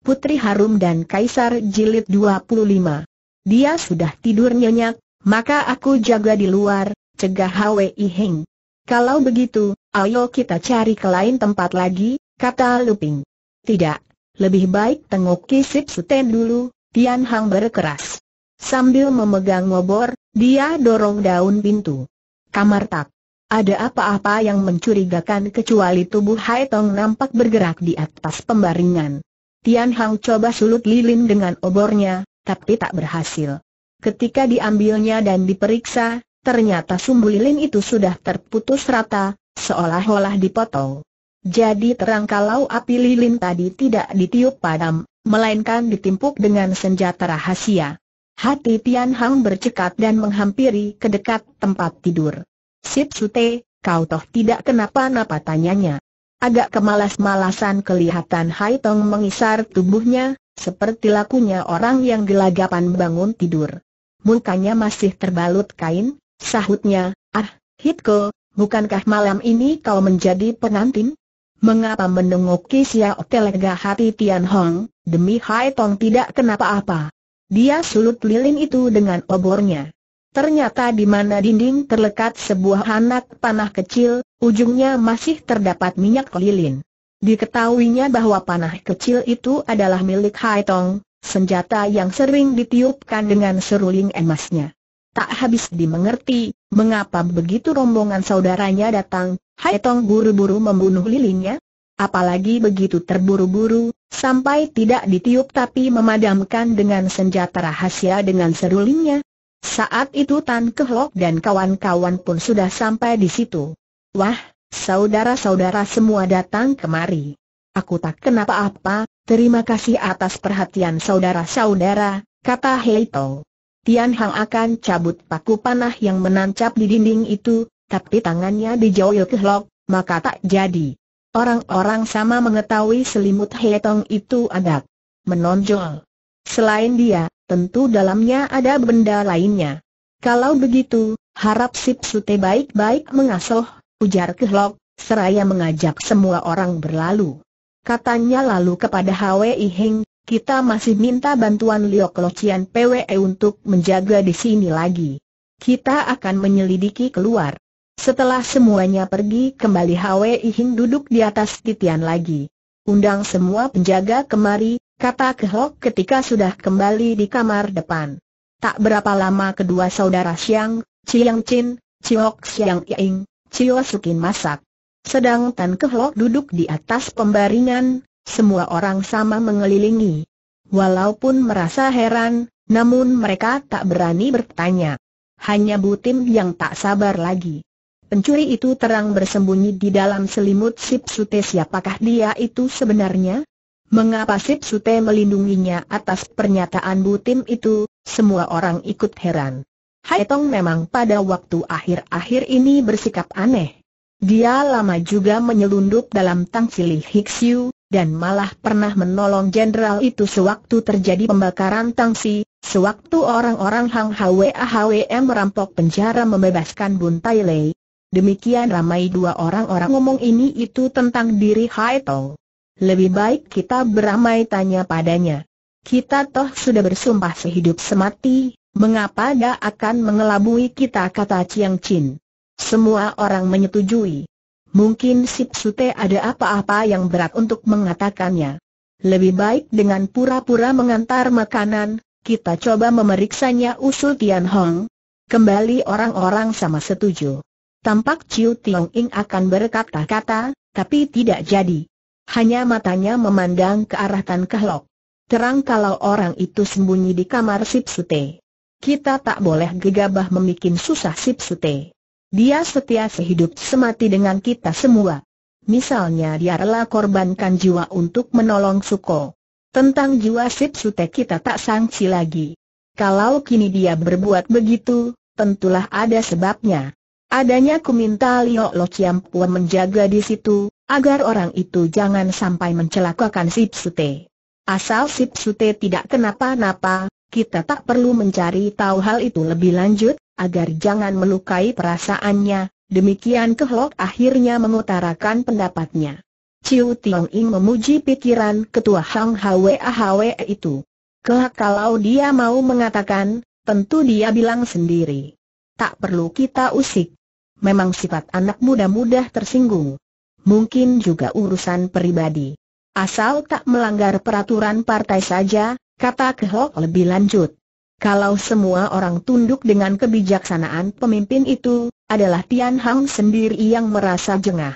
Putri Harum dan Kaisar Jilid 25. Dia sudah tidur nyenyak, maka aku jaga di luar, cegah Hwi Heng. Kalau begitu, ayo kita cari ke lain tempat lagi, kata Luping. Tidak, lebih baik tengok kisip suten dulu, Tian Hang berkeras. Sambil memegang ngobor, dia dorong daun pintu. Kamar tak. Ada apa-apa yang mencurigakan kecuali tubuh Hai Tong nampak bergerak di atas pembaringan. Tian Hang coba sulut lilin dengan obornya, tapi tak berhasil. Ketika diambilnya dan diperiksa, ternyata sumbu lilin itu sudah terputus rata, seolah-olah dipotong. Jadi terang kalau api lilin tadi tidak ditiup padam, melainkan ditimpuk dengan senjata rahasia. Hati Tian Hang bercekat dan menghampiri ke dekat tempat tidur. Sip Sute, kau toh tidak kenapa-napa tanyanya. Agak kemalas-malasan kelihatan Hai Tong mengisar tubuhnya, seperti lakunya orang yang gelagapan bangun tidur. Mukanya masih terbalut kain, sahutnya, ah, Hitko, bukankah malam ini kau menjadi pengantin? Mengapa menengoki sia Telega hati Tian Hong, demi Hai Tong tidak kenapa-apa? Dia sulut lilin itu dengan obornya. Ternyata di mana dinding terlekat sebuah anak panah kecil, ujungnya masih terdapat minyak lilin. Diketahuinya bahwa panah kecil itu adalah milik Hai Tong, senjata yang sering ditiupkan dengan seruling emasnya. Tak habis dimengerti, mengapa begitu rombongan saudaranya datang, Hai Tong buru-buru membunuh lilinnya? Apalagi begitu terburu-buru, sampai tidak ditiup tapi memadamkan dengan senjata rahasia dengan serulingnya. Saat itu Tan Kehlok dan kawan-kawan pun sudah sampai di situ. Wah, saudara-saudara semua datang kemari. Aku tak kenapa apa, terima kasih atas perhatian saudara-saudara, kata Hei Tong. Tian Hang akan cabut paku panah yang menancap di dinding itu, tapi tangannya dijauhi kehlok, maka tak jadi. Orang-orang sama mengetahui selimut Hei Tong itu ada, Menonjol. Selain dia, tentu dalamnya ada benda lainnya. Kalau begitu, harap Sip Sute baik-baik mengasuh, ujar Kehlok, seraya mengajak semua orang berlalu. Katanya lalu kepada Hwi Heng, kita masih minta bantuan Liu Locian PWE untuk menjaga di sini lagi. Kita akan menyelidiki keluar. Setelah semuanya pergi kembali Hwi Heng duduk di atas titian lagi. Undang semua penjaga kemari, kata Kehok ketika sudah kembali di kamar depan. Tak berapa lama kedua saudara Siang, Chiang Chin, Chiok Siang ying, Chio Sukin masak. Sedang Tan Kehok duduk di atas pembaringan, semua orang sama mengelilingi. Walaupun merasa heran, namun mereka tak berani bertanya. Hanya Butim yang tak sabar lagi. Pencuri itu terang bersembunyi di dalam selimut Sip Sute siapakah dia itu sebenarnya? Mengapa Sip Sute melindunginya atas pernyataan Butim itu, semua orang ikut heran. Hai Tong memang pada waktu akhir-akhir ini bersikap aneh. Dia lama juga menyelundup dalam Tang Cili Hiksiu, dan malah pernah menolong jenderal itu sewaktu terjadi pembakaran Tang Si, sewaktu orang-orang Hang Hwa HWM merampok penjara membebaskan Bun Tai Lei. Demikian ramai dua orang-orang ngomong ini itu tentang diri Hai Tong. Lebih baik kita beramai tanya padanya. Kita toh sudah bersumpah sehidup semati, mengapa dia akan mengelabui kita kata Chiang Chin. Semua orang menyetujui. Mungkin Sip Sute ada apa-apa yang berat untuk mengatakannya. Lebih baik dengan pura-pura mengantar makanan, kita coba memeriksanya usul Tian Hong. Kembali orang-orang sama setuju. Tampak Chiu Tiong Ing akan berkata-kata, tapi tidak jadi hanya matanya memandang ke arah Tan Kahlok. Terang kalau orang itu sembunyi di kamar Sip Sute. Kita tak boleh gegabah memikin susah Sip Sute. Dia setia sehidup semati dengan kita semua. Misalnya dia rela korbankan jiwa untuk menolong Suko. Tentang jiwa Sip Sute kita tak sangsi lagi. Kalau kini dia berbuat begitu, tentulah ada sebabnya. Adanya ku minta Lio Lo Ciampua menjaga di situ, agar orang itu jangan sampai mencelakakan Sip Sute. Asal Sip Sute tidak kenapa-napa, kita tak perlu mencari tahu hal itu lebih lanjut, agar jangan melukai perasaannya, demikian Kehlok akhirnya mengutarakan pendapatnya. Ciu Tiong Ing memuji pikiran ketua Hang Hwe Ahwe itu. Kelak kalau dia mau mengatakan, tentu dia bilang sendiri. Tak perlu kita usik. Memang sifat anak muda mudah tersinggung mungkin juga urusan pribadi. Asal tak melanggar peraturan partai saja, kata Kehok lebih lanjut. Kalau semua orang tunduk dengan kebijaksanaan pemimpin itu, adalah Tian Hang sendiri yang merasa jengah.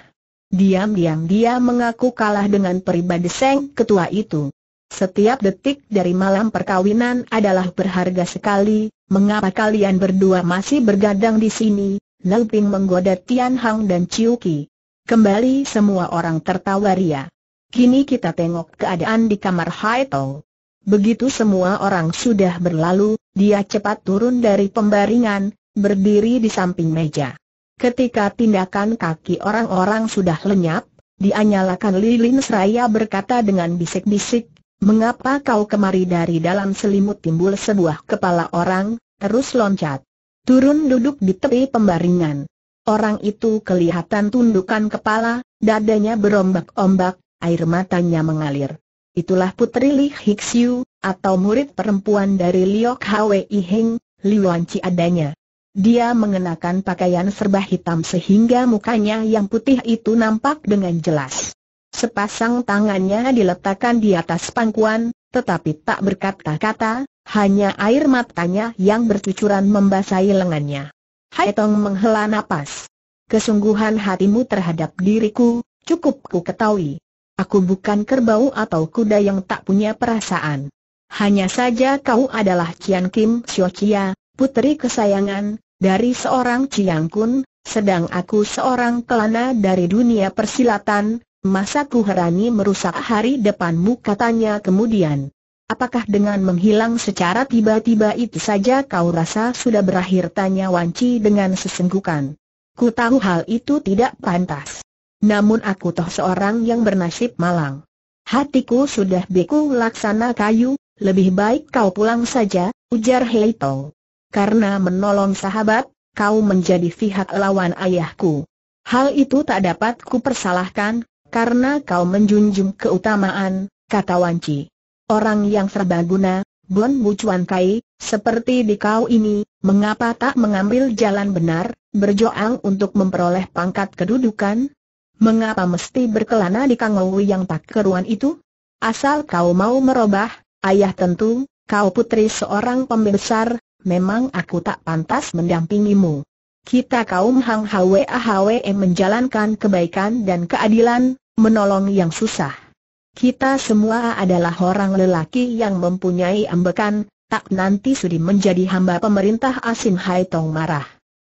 Diam-diam dia mengaku kalah dengan pribadi Seng ketua itu. Setiap detik dari malam perkawinan adalah berharga sekali, mengapa kalian berdua masih bergadang di sini? Leping menggoda Tian Hang dan Chiu Ki. Kembali semua orang tertawa ria. Kini kita tengok keadaan di kamar Hai Begitu semua orang sudah berlalu, dia cepat turun dari pembaringan, berdiri di samping meja. Ketika tindakan kaki orang-orang sudah lenyap, nyalakan lilin seraya berkata dengan bisik-bisik, Mengapa kau kemari dari dalam selimut timbul sebuah kepala orang, terus loncat. Turun duduk di tepi pembaringan. Orang itu kelihatan tundukan kepala, dadanya berombak-ombak, air matanya mengalir. Itulah Putri Li Hixiu, atau murid perempuan dari Liok Hwei Heng, Liwanci adanya. Dia mengenakan pakaian serba hitam sehingga mukanya yang putih itu nampak dengan jelas. Sepasang tangannya diletakkan di atas pangkuan, tetapi tak berkata-kata, hanya air matanya yang bercucuran membasahi lengannya. Hai Tong menghela nafas. Kesungguhan hatimu terhadap diriku, cukup ku ketahui. Aku bukan kerbau atau kuda yang tak punya perasaan. Hanya saja kau adalah Cian Kim Sio Chia, putri kesayangan, dari seorang Ciang Kun, sedang aku seorang kelana dari dunia persilatan, masa ku herani merusak hari depanmu katanya kemudian. Apakah dengan menghilang secara tiba-tiba itu saja kau rasa sudah berakhir tanya Wanci dengan sesenggukan. Ku tahu hal itu tidak pantas. Namun aku toh seorang yang bernasib malang. Hatiku sudah beku laksana kayu, lebih baik kau pulang saja, ujar Hei Karena menolong sahabat, kau menjadi pihak lawan ayahku. Hal itu tak dapat ku persalahkan, karena kau menjunjung keutamaan, kata Wanci. Orang yang serbaguna, Bon bucuan Chuan Kai, seperti di kau ini, mengapa tak mengambil jalan benar, berjoang untuk memperoleh pangkat kedudukan? Mengapa mesti berkelana di Kangowi yang tak keruan itu? Asal kau mau merubah, ayah tentu, kau putri seorang pembesar, memang aku tak pantas mendampingimu. Kita kaum Hang HWA Hwe menjalankan kebaikan dan keadilan, menolong yang susah. Kita semua adalah orang lelaki yang mempunyai ambekan, tak nanti sudi menjadi hamba pemerintah Asin Hai Tong marah.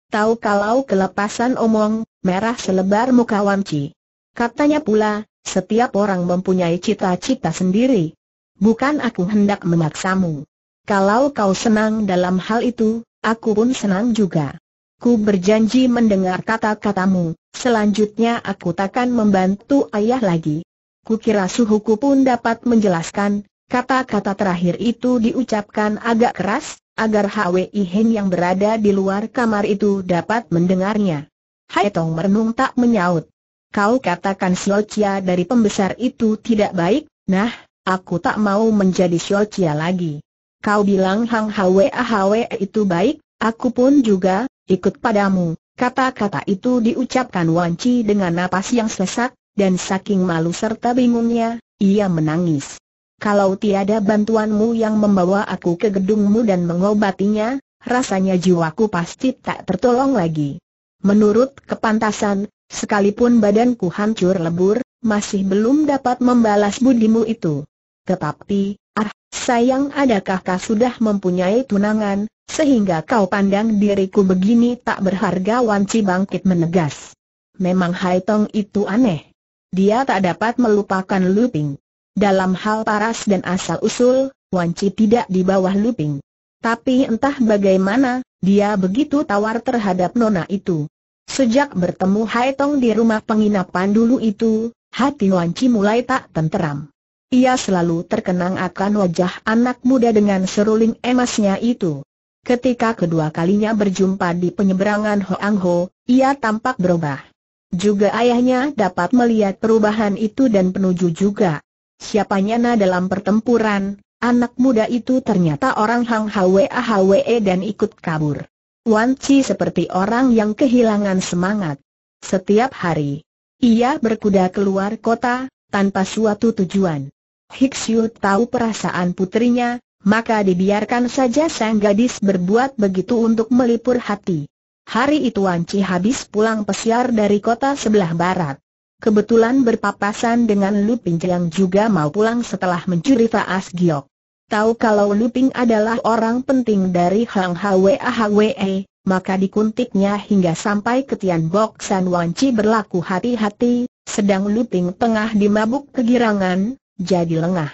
Tahu kalau kelepasan omong, merah selebar muka Wamci. Katanya pula, setiap orang mempunyai cita-cita sendiri. Bukan aku hendak memaksamu. Kalau kau senang dalam hal itu, aku pun senang juga. Ku berjanji mendengar kata-katamu, selanjutnya aku takkan membantu ayah lagi. Kukira suhuku pun dapat menjelaskan, kata-kata terakhir itu diucapkan agak keras, agar Hwi Heng yang berada di luar kamar itu dapat mendengarnya. Hai Tong merenung tak menyaut. Kau katakan Xiaochia dari pembesar itu tidak baik, nah, aku tak mau menjadi Xiaochia lagi. Kau bilang Hang Hwi Hwe itu baik, aku pun juga, ikut padamu. Kata-kata itu diucapkan Wanci dengan napas yang sesak, dan saking malu serta bingungnya, ia menangis. Kalau tiada bantuanmu yang membawa aku ke gedungmu dan mengobatinya, rasanya jiwaku pasti tak tertolong lagi. Menurut kepantasan, sekalipun badanku hancur lebur, masih belum dapat membalas budimu itu. Tetapi, ah, sayang adakah kau sudah mempunyai tunangan, sehingga kau pandang diriku begini tak berharga Wanci bangkit menegas. Memang Hai Tong itu aneh dia tak dapat melupakan Luping. Dalam hal paras dan asal-usul, Wanci tidak di bawah Luping. Tapi entah bagaimana, dia begitu tawar terhadap nona itu. Sejak bertemu Hai Tong di rumah penginapan dulu itu, hati Wanci mulai tak tenteram. Ia selalu terkenang akan wajah anak muda dengan seruling emasnya itu. Ketika kedua kalinya berjumpa di penyeberangan Hoang Ho, ia tampak berubah. Juga ayahnya dapat melihat perubahan itu dan penuju juga. Siapa na dalam pertempuran, anak muda itu ternyata orang Hang Hwe Hwe dan ikut kabur. Wan Chi seperti orang yang kehilangan semangat. Setiap hari, ia berkuda keluar kota, tanpa suatu tujuan. Hixiu tahu perasaan putrinya, maka dibiarkan saja sang gadis berbuat begitu untuk melipur hati. Hari itu Wanci habis pulang pesiar dari kota sebelah barat. Kebetulan berpapasan dengan Luping yang juga mau pulang setelah mencuri Faas Giok. Tahu kalau Luping adalah orang penting dari Hang Hwe ah Hwe, e, maka dikuntiknya hingga sampai ke Tian Bok San Wanci berlaku hati-hati, sedang Luping tengah dimabuk kegirangan, jadi lengah.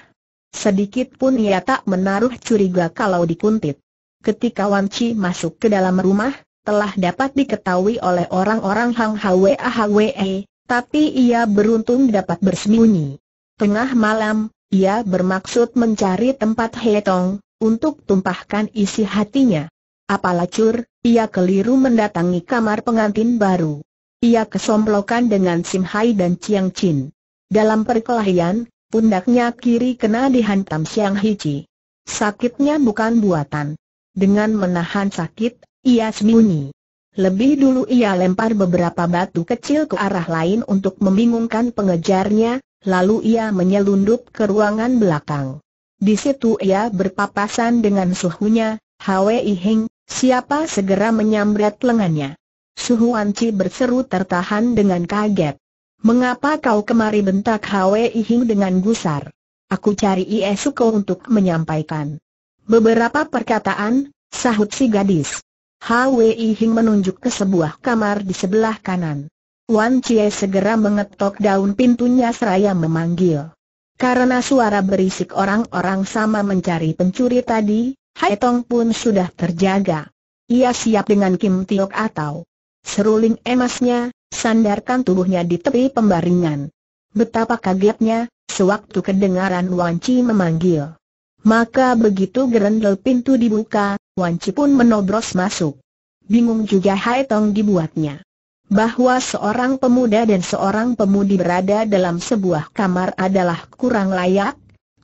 Sedikit pun ia tak menaruh curiga kalau dikuntit. Ketika Wanci masuk ke dalam rumah, telah dapat diketahui oleh orang-orang Hang Hwe Hwe, tapi ia beruntung dapat bersembunyi. Tengah malam, ia bermaksud mencari tempat Hetong untuk tumpahkan isi hatinya. Apalacur, ia keliru mendatangi kamar pengantin baru. Ia kesomplokan dengan Sim Hai dan Chiang Chin. Dalam perkelahian, pundaknya kiri kena dihantam Siang Hiji. Sakitnya bukan buatan. Dengan menahan sakit, ia sembunyi. Lebih dulu ia lempar beberapa batu kecil ke arah lain untuk membingungkan pengejarnya, lalu ia menyelundup ke ruangan belakang. Di situ ia berpapasan dengan suhunya, Hwe Heng, siapa segera menyambret lengannya. Suhu Anci berseru tertahan dengan kaget. Mengapa kau kemari bentak Hwe Heng dengan gusar? Aku cari Suko untuk menyampaikan. Beberapa perkataan, sahut si gadis. Hwi Hing menunjuk ke sebuah kamar di sebelah kanan. Wan Chie segera mengetok daun pintunya seraya memanggil. Karena suara berisik orang-orang sama mencari pencuri tadi, Hai Tong pun sudah terjaga. Ia siap dengan Kim Tiok atau seruling emasnya, sandarkan tubuhnya di tepi pembaringan. Betapa kagetnya, sewaktu kedengaran Wan Chi memanggil. Maka begitu gerendel pintu dibuka, Wanci pun menobros masuk. Bingung juga Hai Tong dibuatnya. Bahwa seorang pemuda dan seorang pemudi berada dalam sebuah kamar adalah kurang layak,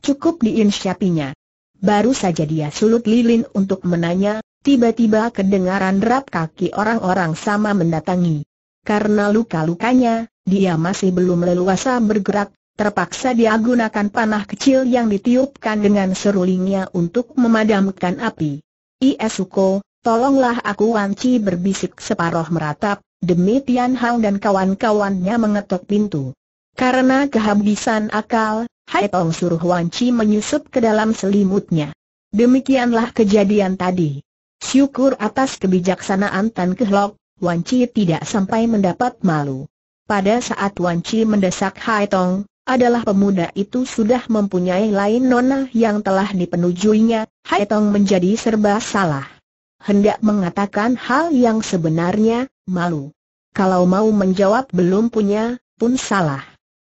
cukup diinsyapinya. Baru saja dia sulut lilin untuk menanya, tiba-tiba kedengaran derap kaki orang-orang sama mendatangi. Karena luka-lukanya, dia masih belum leluasa bergerak, terpaksa dia gunakan panah kecil yang ditiupkan dengan serulingnya untuk memadamkan api. Iesuko, iya tolonglah aku Wan Chi berbisik separoh meratap, demi Tian Hang dan kawan-kawannya mengetuk pintu. Karena kehabisan akal, Hai Tong suruh Wan Chi menyusup ke dalam selimutnya. Demikianlah kejadian tadi. Syukur atas kebijaksanaan Tan Kehlok, Chi tidak sampai mendapat malu. Pada saat Wan Chi mendesak Hai Tong, adalah pemuda itu sudah mempunyai lain nona yang telah dipenujuinya, Hai Tong menjadi serba salah. Hendak mengatakan hal yang sebenarnya, malu. Kalau mau menjawab belum punya, pun salah.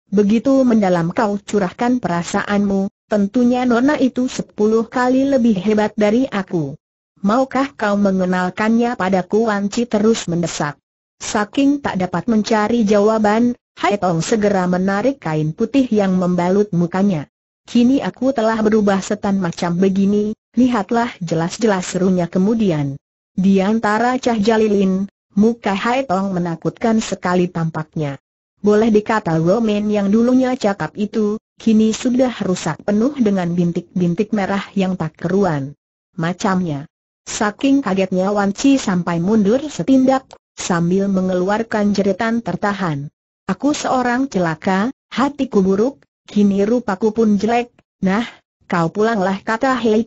Begitu mendalam kau curahkan perasaanmu, tentunya nona itu sepuluh kali lebih hebat dari aku. Maukah kau mengenalkannya padaku Wanci terus mendesak. Saking tak dapat mencari jawaban, Hai segera menarik kain putih yang membalut mukanya. Kini aku telah berubah setan macam begini, lihatlah jelas-jelas serunya kemudian. Di antara Cah Jalilin, muka Hai Tong menakutkan sekali tampaknya. Boleh dikata Romain yang dulunya cakap itu, kini sudah rusak penuh dengan bintik-bintik merah yang tak keruan. Macamnya. Saking kagetnya Wan Chi sampai mundur setindak, sambil mengeluarkan jeritan tertahan. Aku seorang celaka, hatiku buruk, kini rupaku pun jelek, nah, kau pulanglah kata Hei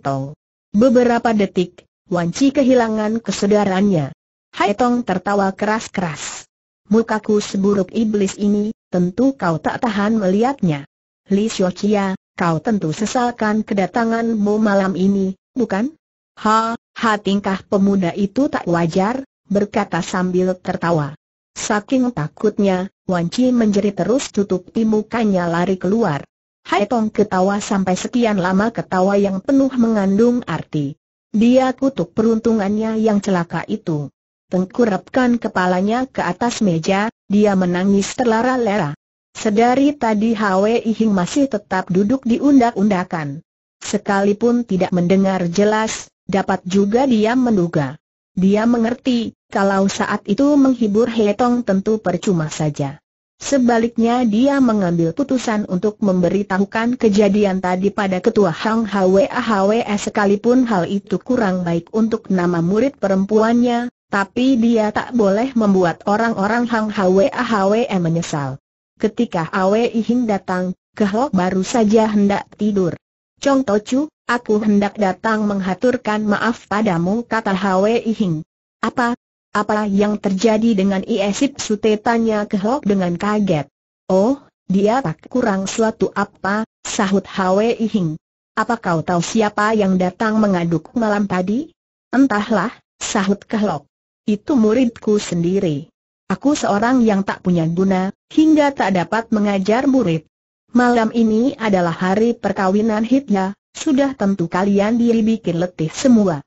Beberapa detik, Wan kehilangan kesadarannya. Hai Tong tertawa keras-keras. Mukaku seburuk iblis ini, tentu kau tak tahan melihatnya. Li Xiaoqia, kau tentu sesalkan kedatanganmu malam ini, bukan? Ha, ha tingkah pemuda itu tak wajar, berkata sambil tertawa. Saking takutnya, Wan Chi menjerit terus tutupi mukanya lari keluar. Hai Tong ketawa sampai sekian lama ketawa yang penuh mengandung arti. Dia kutuk peruntungannya yang celaka itu. Tengkurapkan kepalanya ke atas meja, dia menangis terlara-lera. Sedari tadi Hwe Hing masih tetap duduk di undak-undakan. Sekalipun tidak mendengar jelas, dapat juga dia menduga. Dia mengerti, kalau saat itu menghibur Hetong tentu percuma saja. Sebaliknya dia mengambil putusan untuk memberitahukan kejadian tadi pada ketua Hang Hwa Hwa sekalipun hal itu kurang baik untuk nama murid perempuannya, tapi dia tak boleh membuat orang-orang Hang Hwa Hwa menyesal. Ketika Awe Hing datang, Kehlok baru saja hendak tidur. Chong Tochu, aku hendak datang menghaturkan maaf padamu kata Hwe Hing. Apa, apa yang terjadi dengan Iesip Sute tanya Hok dengan kaget. Oh, dia tak kurang suatu apa, sahut Hwe Ihing. Apa kau tahu siapa yang datang mengaduk malam tadi? Entahlah, sahut kehlok. Itu muridku sendiri. Aku seorang yang tak punya guna, hingga tak dapat mengajar murid. Malam ini adalah hari perkawinan hitnya, sudah tentu kalian diri bikin letih semua.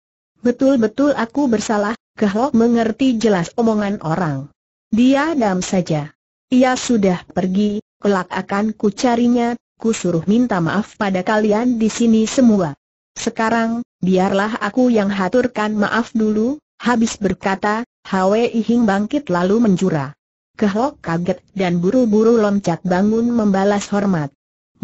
Betul-betul aku bersalah, Kehlok mengerti jelas omongan orang. Dia dam saja. Ia sudah pergi, kelak akan ku carinya, ku suruh minta maaf pada kalian di sini semua. Sekarang, biarlah aku yang haturkan maaf dulu, habis berkata, Hwe ihing bangkit lalu menjura. Kehlok kaget dan buru-buru loncat bangun membalas hormat.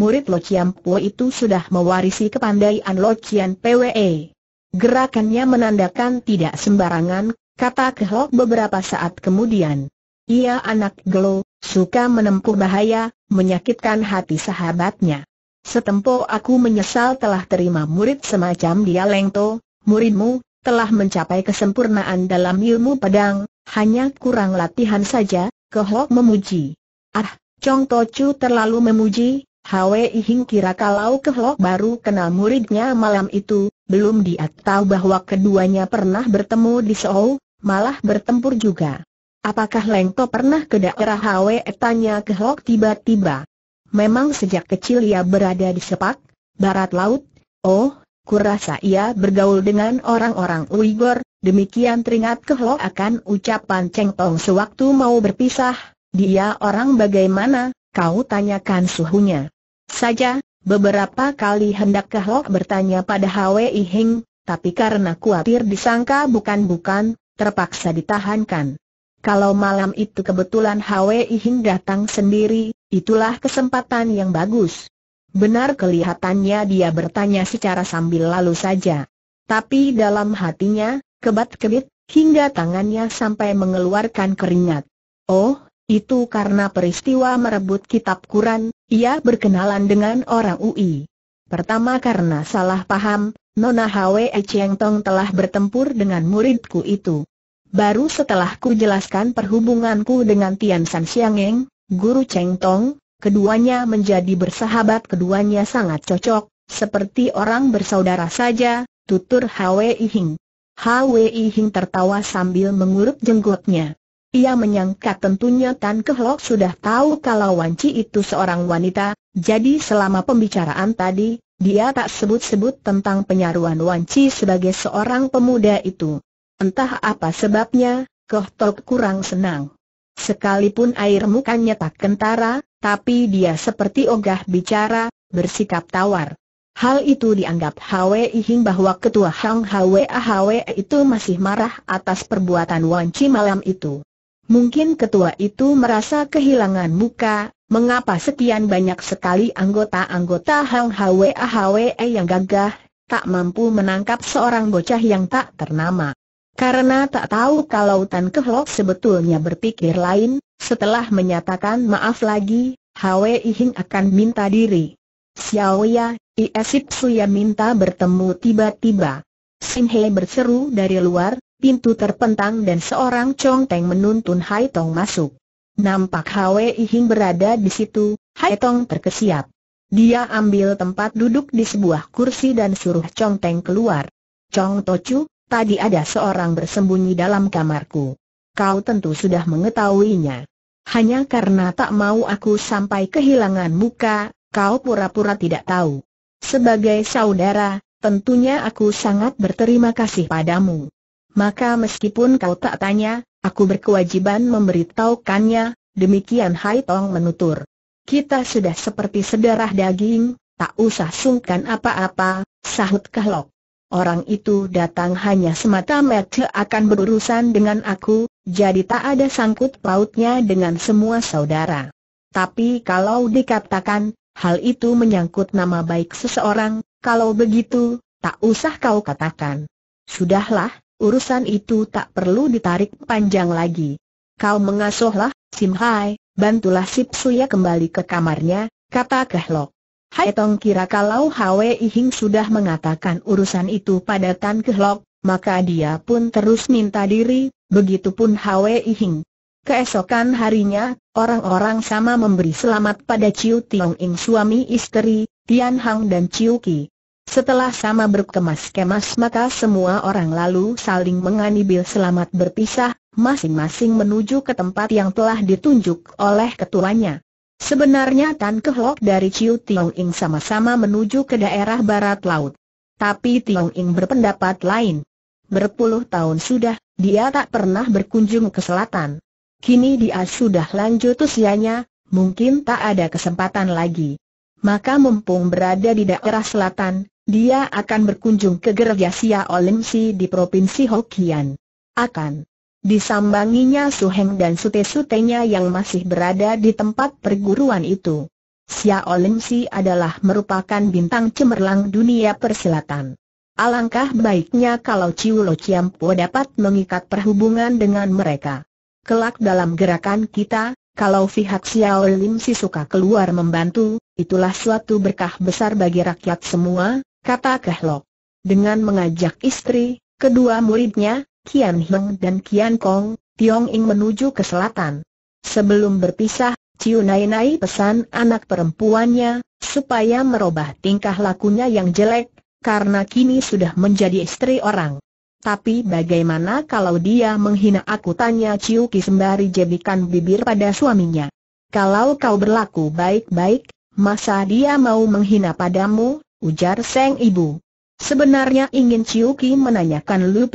Murid Lo Chiam Po itu sudah mewarisi kepandaian Lo PWE. Gerakannya menandakan tidak sembarangan, kata Kehok beberapa saat kemudian. Ia anak gelo, suka menempuh bahaya, menyakitkan hati sahabatnya. Setempo aku menyesal telah terima murid semacam dia Lengto, muridmu, telah mencapai kesempurnaan dalam ilmu pedang, hanya kurang latihan saja, Kehok memuji. Ah, Chong Tochu terlalu memuji, Hwi Ihing kira kalau Kehok baru kenal muridnya malam itu, belum dia tahu bahwa keduanya pernah bertemu di Seoul, malah bertempur juga. Apakah Lengto pernah ke daerah Hwe? Tanya ke Hok tiba-tiba. Memang sejak kecil ia berada di sepak, barat laut, oh, kurasa ia bergaul dengan orang-orang Uighur, demikian teringat ke Hlo akan ucapan Cheng Tong sewaktu mau berpisah, dia orang bagaimana, kau tanyakan suhunya. Saja, Beberapa kali hendak ke Hok bertanya pada Hwi Hing, tapi karena khawatir disangka bukan-bukan, terpaksa ditahankan. Kalau malam itu kebetulan Hwi Hing datang sendiri, itulah kesempatan yang bagus. Benar kelihatannya dia bertanya secara sambil lalu saja. Tapi dalam hatinya, kebat-kebit, hingga tangannya sampai mengeluarkan keringat. Oh, itu karena peristiwa merebut kitab Quran, ia berkenalan dengan orang UI. Pertama karena salah paham, Nona Hwe Cheng Tong telah bertempur dengan muridku itu. Baru setelah ku jelaskan perhubunganku dengan Tian San Xiangeng, Guru Cheng Tong, keduanya menjadi bersahabat keduanya sangat cocok, seperti orang bersaudara saja, tutur Hwe Ihing. Hwe Ihing tertawa sambil mengurut jenggotnya. Ia menyangka tentunya Tan Kehlok sudah tahu kalau Wanci itu seorang wanita, jadi selama pembicaraan tadi, dia tak sebut-sebut tentang penyaruan Wanci sebagai seorang pemuda itu. Entah apa sebabnya, Kehlok kurang senang. Sekalipun air mukanya tak kentara, tapi dia seperti ogah bicara, bersikap tawar. Hal itu dianggap Hwe ihing bahwa ketua Hang Hwe Hwe itu masih marah atas perbuatan Wan malam itu. Mungkin ketua itu merasa kehilangan muka, mengapa sekian banyak sekali anggota-anggota Hang Hwe Hwe yang gagah, tak mampu menangkap seorang bocah yang tak ternama. Karena tak tahu kalau Tan Kehlok sebetulnya berpikir lain, setelah menyatakan maaf lagi, Hwe Ihing akan minta diri. Xiaoya, Iesip Suya minta bertemu tiba-tiba. Sin He berseru dari luar, pintu terpentang dan seorang Chong Teng menuntun Hai Tong masuk. Nampak Hwe Hing berada di situ, Hai Tong terkesiap. Dia ambil tempat duduk di sebuah kursi dan suruh Chong Teng keluar. Cong Chu, tadi ada seorang bersembunyi dalam kamarku. Kau tentu sudah mengetahuinya. Hanya karena tak mau aku sampai kehilangan muka, kau pura-pura tidak tahu. Sebagai saudara, tentunya aku sangat berterima kasih padamu maka meskipun kau tak tanya, aku berkewajiban memberitahukannya, demikian Hai Tong menutur. Kita sudah seperti sedarah daging, tak usah sungkan apa-apa, sahut Kahlok. Orang itu datang hanya semata-mata akan berurusan dengan aku, jadi tak ada sangkut pautnya dengan semua saudara. Tapi kalau dikatakan, hal itu menyangkut nama baik seseorang, kalau begitu, tak usah kau katakan. Sudahlah, urusan itu tak perlu ditarik panjang lagi. Kau mengasuhlah, Sim Hai, bantulah Sip Suya kembali ke kamarnya, kata Kehlok. Hai Tong kira kalau Hwe Hing sudah mengatakan urusan itu pada Tan Kehlok, maka dia pun terus minta diri, begitupun Hwe Hing. Keesokan harinya, orang-orang sama memberi selamat pada Ciu Tiong Ing suami istri, Tian Hang dan Ciu Ki. Setelah sama berkemas-kemas maka semua orang lalu saling menganibil selamat berpisah, masing-masing menuju ke tempat yang telah ditunjuk oleh ketuanya. Sebenarnya Tan Kehlok dari Chiu Tiong Ing sama-sama menuju ke daerah barat laut. Tapi Tiong Ing berpendapat lain. Berpuluh tahun sudah, dia tak pernah berkunjung ke selatan. Kini dia sudah lanjut usianya, mungkin tak ada kesempatan lagi. Maka mumpung berada di daerah selatan, dia akan berkunjung ke gereja Sia Olimsi di Provinsi Hokkien. Akan disambanginya Su Heng dan sute-sutenya yang masih berada di tempat perguruan itu. Sia Olimsi adalah merupakan bintang cemerlang dunia persilatan. Alangkah baiknya kalau Ciu Lo Chiampo dapat mengikat perhubungan dengan mereka. Kelak dalam gerakan kita, kalau pihak Xiao Lim si suka keluar membantu, itulah suatu berkah besar bagi rakyat semua, kata Kehlok. Dengan mengajak istri, kedua muridnya, Kian Heng dan Kian Kong, Tiong Ing menuju ke selatan. Sebelum berpisah, Ciu Nai Nai pesan anak perempuannya, supaya merubah tingkah lakunya yang jelek, karena kini sudah menjadi istri orang. Tapi bagaimana kalau dia menghina aku tanya Ciu Ki sembari jebikan bibir pada suaminya. Kalau kau berlaku baik-baik, masa dia mau menghina padamu, ujar Seng Ibu. Sebenarnya ingin Ciuki menanyakan Lu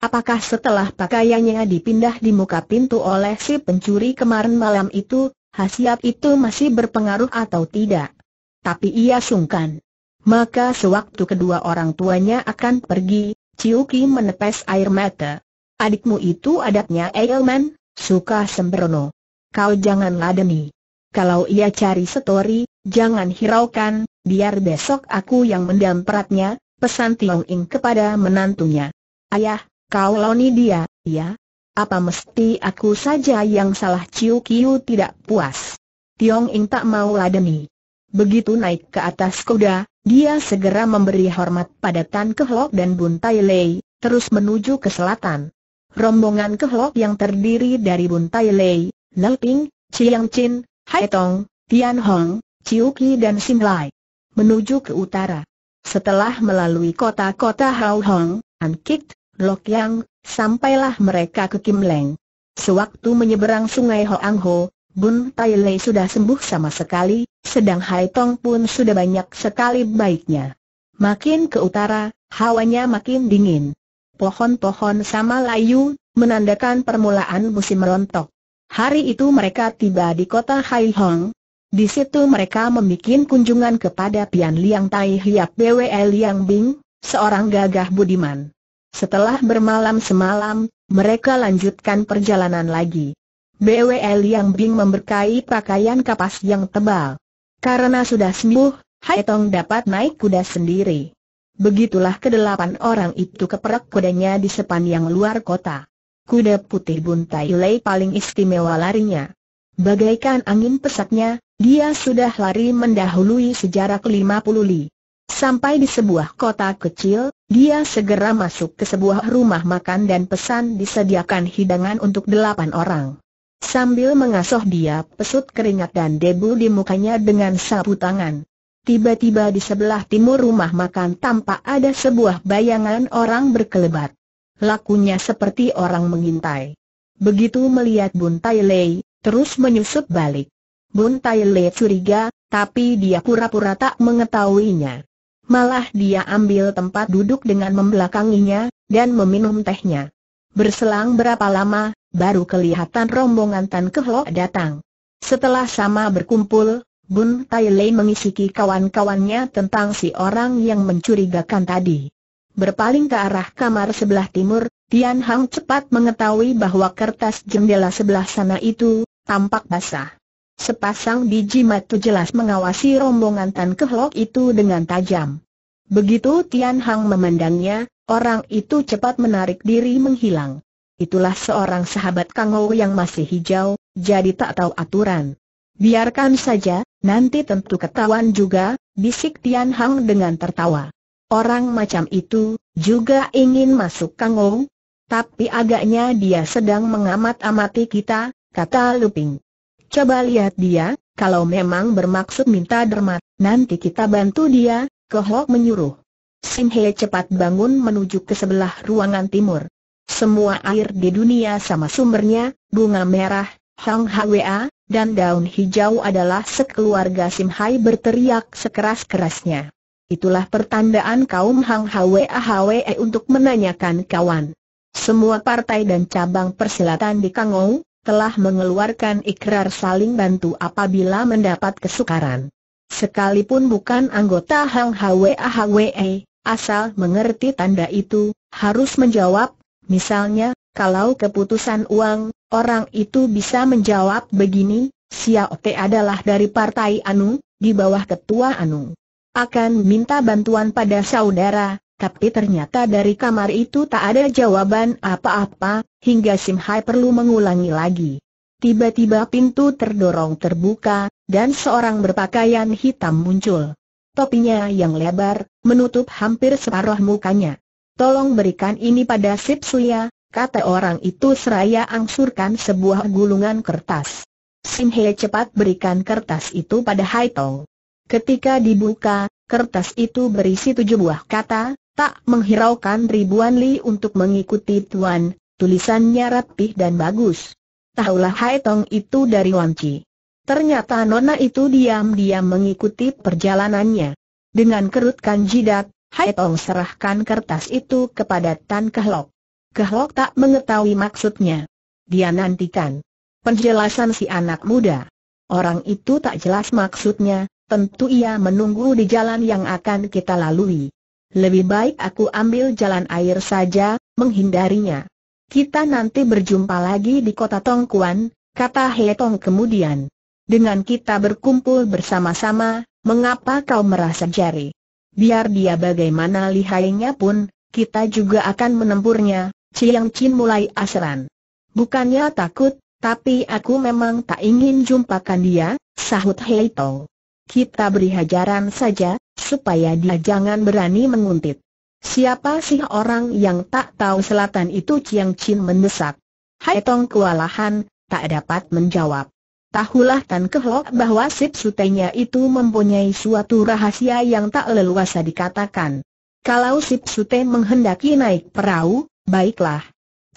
apakah setelah pakaiannya dipindah di muka pintu oleh si pencuri kemarin malam itu, hasiat itu masih berpengaruh atau tidak. Tapi ia sungkan. Maka sewaktu kedua orang tuanya akan pergi, Ciuki menepes air mata. Adikmu itu adatnya Eilman, suka sembrono. Kau jangan ladeni kalau ia cari setori, jangan hiraukan, biar besok aku yang mendampratnya, pesan Tiong Ing kepada menantunya. Ayah, kau loni dia, ya? Apa mesti aku saja yang salah Ciu Kiu tidak puas? Tiong Ing tak mau ladeni. Begitu naik ke atas kuda, dia segera memberi hormat pada Tan Kehlok dan Bun Tai Lei, terus menuju ke selatan. Rombongan Kehlok yang terdiri dari Bun Tai Lei, Lel Ping, Chiang Chin, Hai Tong, Tian Hong, Ciuki dan Lai. Menuju ke utara. Setelah melalui kota-kota Hau Hong, Ankit, Lok Yang, sampailah mereka ke Kim Leng. Sewaktu menyeberang sungai Hoang Ho, Bun Tai Lei sudah sembuh sama sekali, sedang Hai Tong pun sudah banyak sekali baiknya. Makin ke utara, hawanya makin dingin. Pohon-pohon sama layu, menandakan permulaan musim rontok. Hari itu mereka tiba di kota Hai Hong. Di situ mereka membuat kunjungan kepada Pian Liang Tai Hiap BWL Liang Bing, seorang gagah budiman. Setelah bermalam semalam, mereka lanjutkan perjalanan lagi. BWL Liang Bing memberkai pakaian kapas yang tebal. Karena sudah sembuh, Hai Tong dapat naik kuda sendiri. Begitulah kedelapan orang itu keperak kudanya di sepanjang luar kota kuda putih buntai lei paling istimewa larinya. Bagaikan angin pesatnya, dia sudah lari mendahului sejarah 50 li. Sampai di sebuah kota kecil, dia segera masuk ke sebuah rumah makan dan pesan disediakan hidangan untuk delapan orang. Sambil mengasuh dia pesut keringat dan debu di mukanya dengan sapu tangan. Tiba-tiba di sebelah timur rumah makan tampak ada sebuah bayangan orang berkelebat. Lakunya seperti orang mengintai. Begitu melihat Bun Tai Lei, terus menyusup balik. Bun Tai Lei curiga, tapi dia pura-pura tak mengetahuinya. Malah dia ambil tempat duduk dengan membelakanginya, dan meminum tehnya. Berselang berapa lama, baru kelihatan rombongan Tan Kehlok datang. Setelah sama berkumpul, Bun Tai Lei mengisiki kawan-kawannya tentang si orang yang mencurigakan tadi. Berpaling ke arah kamar sebelah timur, Tian Hang cepat mengetahui bahwa kertas jendela sebelah sana itu tampak basah. Sepasang biji mata jelas mengawasi rombongan Tan Kehlok itu dengan tajam. Begitu Tian Hang memandangnya, orang itu cepat menarik diri menghilang. Itulah seorang sahabat Kang Ho yang masih hijau, jadi tak tahu aturan. Biarkan saja, nanti tentu ketahuan juga, bisik Tian Hang dengan tertawa. Orang macam itu, juga ingin masuk kango, Tapi agaknya dia sedang mengamat-amati kita, kata Luping. Coba lihat dia, kalau memang bermaksud minta dermat, nanti kita bantu dia, Kohok menyuruh. Sim He cepat bangun menuju ke sebelah ruangan timur. Semua air di dunia sama sumbernya, bunga merah, Hang Hwa, dan daun hijau adalah sekeluarga Sim Hai berteriak sekeras-kerasnya. Itulah pertandaan kaum Hang Hwe Hwe e untuk menanyakan kawan. Semua partai dan cabang persilatan di Kangou telah mengeluarkan ikrar saling bantu apabila mendapat kesukaran. Sekalipun bukan anggota Hang Hwe Hwe, e, asal mengerti tanda itu, harus menjawab, misalnya, kalau keputusan uang, orang itu bisa menjawab begini, Xiao Te adalah dari partai Anu, di bawah ketua Anu. Akan minta bantuan pada saudara, tapi ternyata dari kamar itu tak ada jawaban apa-apa, hingga Sim Hai perlu mengulangi lagi. Tiba-tiba pintu terdorong terbuka, dan seorang berpakaian hitam muncul. Topinya yang lebar, menutup hampir separuh mukanya. Tolong berikan ini pada Sip Suya, kata orang itu seraya angsurkan sebuah gulungan kertas. Sim Hai cepat berikan kertas itu pada Hai Tong. Ketika dibuka, kertas itu berisi tujuh buah kata, tak menghiraukan ribuan li untuk mengikuti tuan, tulisannya rapih dan bagus. Tahulah Hai Tong itu dari Wanci. Ternyata Nona itu diam-diam mengikuti perjalanannya. Dengan kerutkan jidat, Hai Tong serahkan kertas itu kepada Tan Kehlok. Kehlok tak mengetahui maksudnya. Dia nantikan penjelasan si anak muda. Orang itu tak jelas maksudnya, Tentu ia menunggu di jalan yang akan kita lalui. Lebih baik aku ambil jalan air saja, menghindarinya. Kita nanti berjumpa lagi di kota Tongkuan, kata Hetong kemudian. Dengan kita berkumpul bersama-sama, mengapa kau merasa jari? Biar dia bagaimana lihainya pun, kita juga akan menempurnya, Ciyang Chin mulai aseran. Bukannya takut, tapi aku memang tak ingin jumpakan dia, sahut Hei kita beri hajaran saja, supaya dia jangan berani menguntit. Siapa sih orang yang tak tahu selatan itu Chiang Chin mendesak. Hai Tong kewalahan, tak dapat menjawab. Tahulah Tan Kehlok bahwa sip sutenya itu mempunyai suatu rahasia yang tak leluasa dikatakan. Kalau sip sute menghendaki naik perahu, baiklah.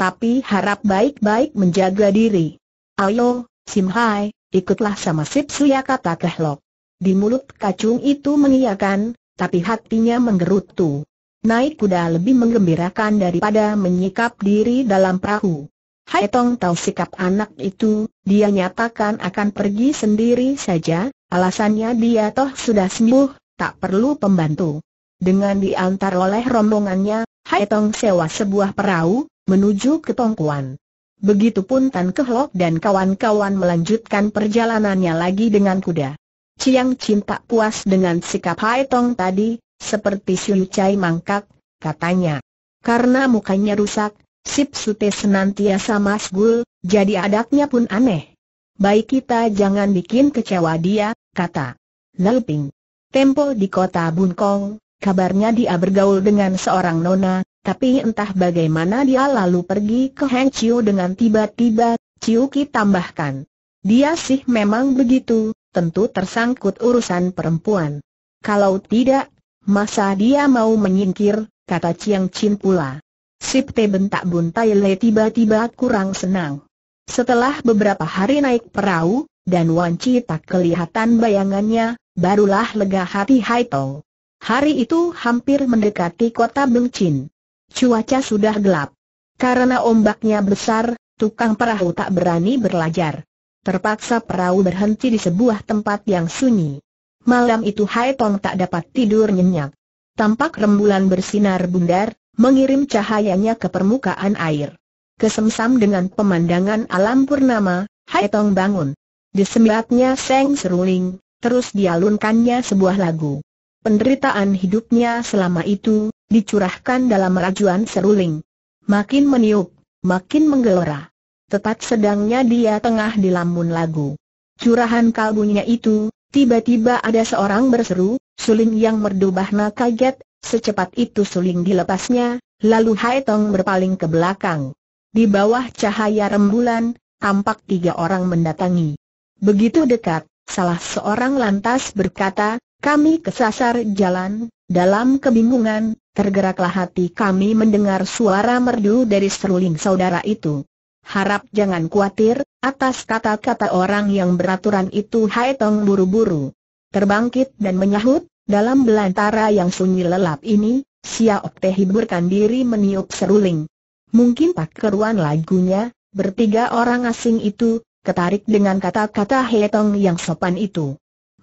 Tapi harap baik-baik menjaga diri. Ayo, Sim Hai, ikutlah sama sip suya kata Kehlok. Di mulut kacung itu mengiyakan, tapi hatinya menggerutu. Naik kuda lebih menggembirakan daripada menyikap diri dalam perahu. Hai Tong tahu sikap anak itu, dia nyatakan akan pergi sendiri saja, alasannya dia toh sudah sembuh, tak perlu pembantu. Dengan diantar oleh rombongannya, Hai Tong sewa sebuah perahu, menuju ke Tongkuan. Begitupun Tan Kehlok dan kawan-kawan melanjutkan perjalanannya lagi dengan kuda. Ciang Cinta puas dengan sikap Hai Tong tadi, seperti Siu Cai mangkak, katanya. Karena mukanya rusak, Sip Sute senantiasa masgul, jadi adaknya pun aneh. Baik kita jangan bikin kecewa dia, kata Lelping. Tempo di kota Bunkong, kabarnya dia bergaul dengan seorang nona, tapi entah bagaimana dia lalu pergi ke Heng Chiu dengan tiba-tiba, Chiu Ki tambahkan. Dia sih memang begitu, tentu tersangkut urusan perempuan. Kalau tidak, masa dia mau menyingkir, kata Chiang Chin pula. Sip Te bentak Bun Tai Le tiba-tiba kurang senang. Setelah beberapa hari naik perahu, dan Wan Chi tak kelihatan bayangannya, barulah lega hati Hai Tong. Hari itu hampir mendekati kota Chin. Cuaca sudah gelap. Karena ombaknya besar, tukang perahu tak berani berlajar. Terpaksa perahu berhenti di sebuah tempat yang sunyi. Malam itu Hai Tong tak dapat tidur nyenyak. Tampak rembulan bersinar bundar, mengirim cahayanya ke permukaan air. Kesemsam dengan pemandangan alam purnama, Hai Tong bangun. Di Disembahnya Seng Seruling, terus dialunkannya sebuah lagu. Penderitaan hidupnya selama itu, dicurahkan dalam rajuan seruling. Makin meniup, makin menggelora tepat sedangnya dia tengah dilamun lagu. Curahan kalbunya itu, tiba-tiba ada seorang berseru, suling yang merdu bahna kaget, secepat itu suling dilepasnya, lalu Hai Tong berpaling ke belakang. Di bawah cahaya rembulan, tampak tiga orang mendatangi. Begitu dekat, salah seorang lantas berkata, kami kesasar jalan, dalam kebingungan, tergeraklah hati kami mendengar suara merdu dari seruling saudara itu. Harap jangan khawatir, atas kata-kata orang yang beraturan itu Hai Tong buru-buru terbangkit dan menyahut, dalam belantara yang sunyi lelap ini, Siaok Teh hiburkan diri meniup seruling. Mungkin tak keruan lagunya, bertiga orang asing itu, ketarik dengan kata-kata Hai Tong yang sopan itu.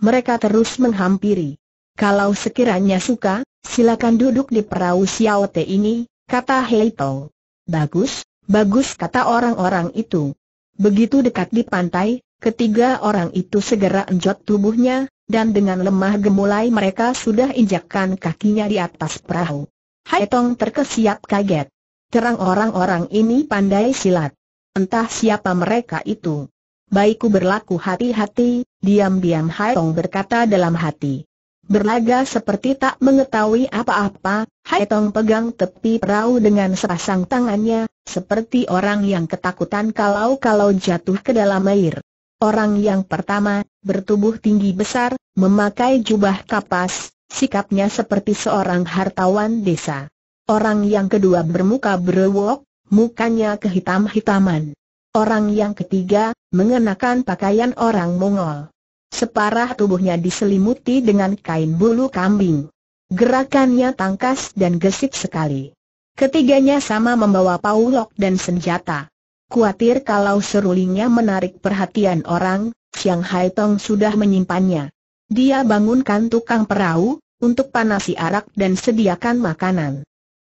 Mereka terus menghampiri. Kalau sekiranya suka, silakan duduk di perahu Xiao Te ini, kata Hai Tong. Bagus, Bagus kata orang-orang itu. Begitu dekat di pantai, ketiga orang itu segera enjot tubuhnya, dan dengan lemah gemulai mereka sudah injakkan kakinya di atas perahu. Hai Tong terkesiap kaget. Terang orang-orang ini pandai silat. Entah siapa mereka itu. Baikku berlaku hati-hati, diam-diam Hai Tong berkata dalam hati berlaga seperti tak mengetahui apa-apa, Hai Tong pegang tepi perahu dengan sepasang tangannya, seperti orang yang ketakutan kalau-kalau jatuh ke dalam air. Orang yang pertama, bertubuh tinggi besar, memakai jubah kapas, sikapnya seperti seorang hartawan desa. Orang yang kedua bermuka berwok, mukanya kehitam-hitaman. Orang yang ketiga, mengenakan pakaian orang Mongol. Separah tubuhnya diselimuti dengan kain bulu kambing. Gerakannya tangkas dan gesit sekali. Ketiganya sama membawa paulok dan senjata. Kuatir kalau serulingnya menarik perhatian orang, Chiang Hai Tong sudah menyimpannya. Dia bangunkan tukang perahu, untuk panasi arak dan sediakan makanan.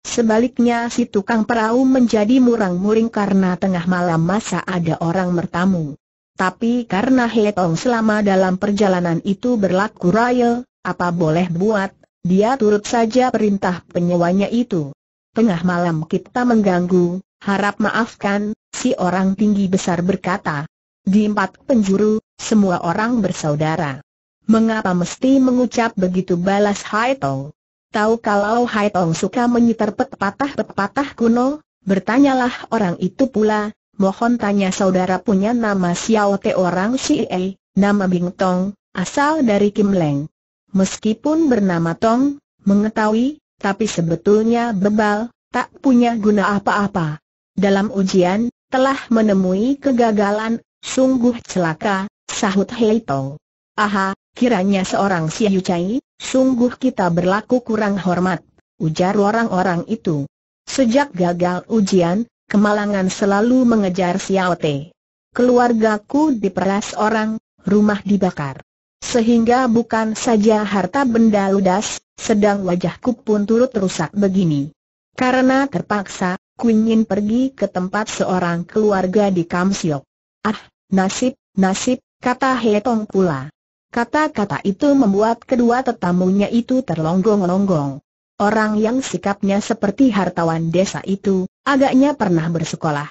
Sebaliknya si tukang perahu menjadi murang-muring karena tengah malam masa ada orang bertamu. Tapi karena Hetong selama dalam perjalanan itu berlaku raya, apa boleh buat, dia turut saja perintah penyewanya itu. Tengah malam kita mengganggu, harap maafkan, si orang tinggi besar berkata. Di empat penjuru, semua orang bersaudara. Mengapa mesti mengucap begitu balas Haitong? Tahu kalau Haitong suka menyiter pepatah-pepatah kuno, bertanyalah orang itu pula, mohon tanya saudara punya nama Xiao Te orang Xie, nama Bing Tong, asal dari Kim Leng. Meskipun bernama Tong, mengetahui, tapi sebetulnya bebal, tak punya guna apa-apa. Dalam ujian, telah menemui kegagalan, sungguh celaka, sahut Hei Tong. Aha, kiranya seorang Yu Chai, sungguh kita berlaku kurang hormat, ujar orang-orang itu. Sejak gagal ujian, kemalangan selalu mengejar Xiao Te. Keluargaku diperas orang, rumah dibakar. Sehingga bukan saja harta benda ludas, sedang wajahku pun turut rusak begini. Karena terpaksa, ku ingin pergi ke tempat seorang keluarga di Kamsiok. Ah, nasib, nasib, kata Hetong pula. Kata-kata itu membuat kedua tetamunya itu terlonggong-longgong. Orang yang sikapnya seperti hartawan desa itu, Agaknya pernah bersekolah.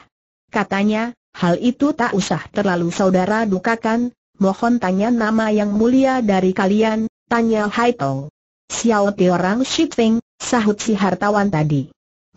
Katanya, hal itu tak usah terlalu saudara dukakan, mohon tanya nama yang mulia dari kalian, tanya Hai Tong. Xiao Ti orang Shifeng, sahut si hartawan tadi.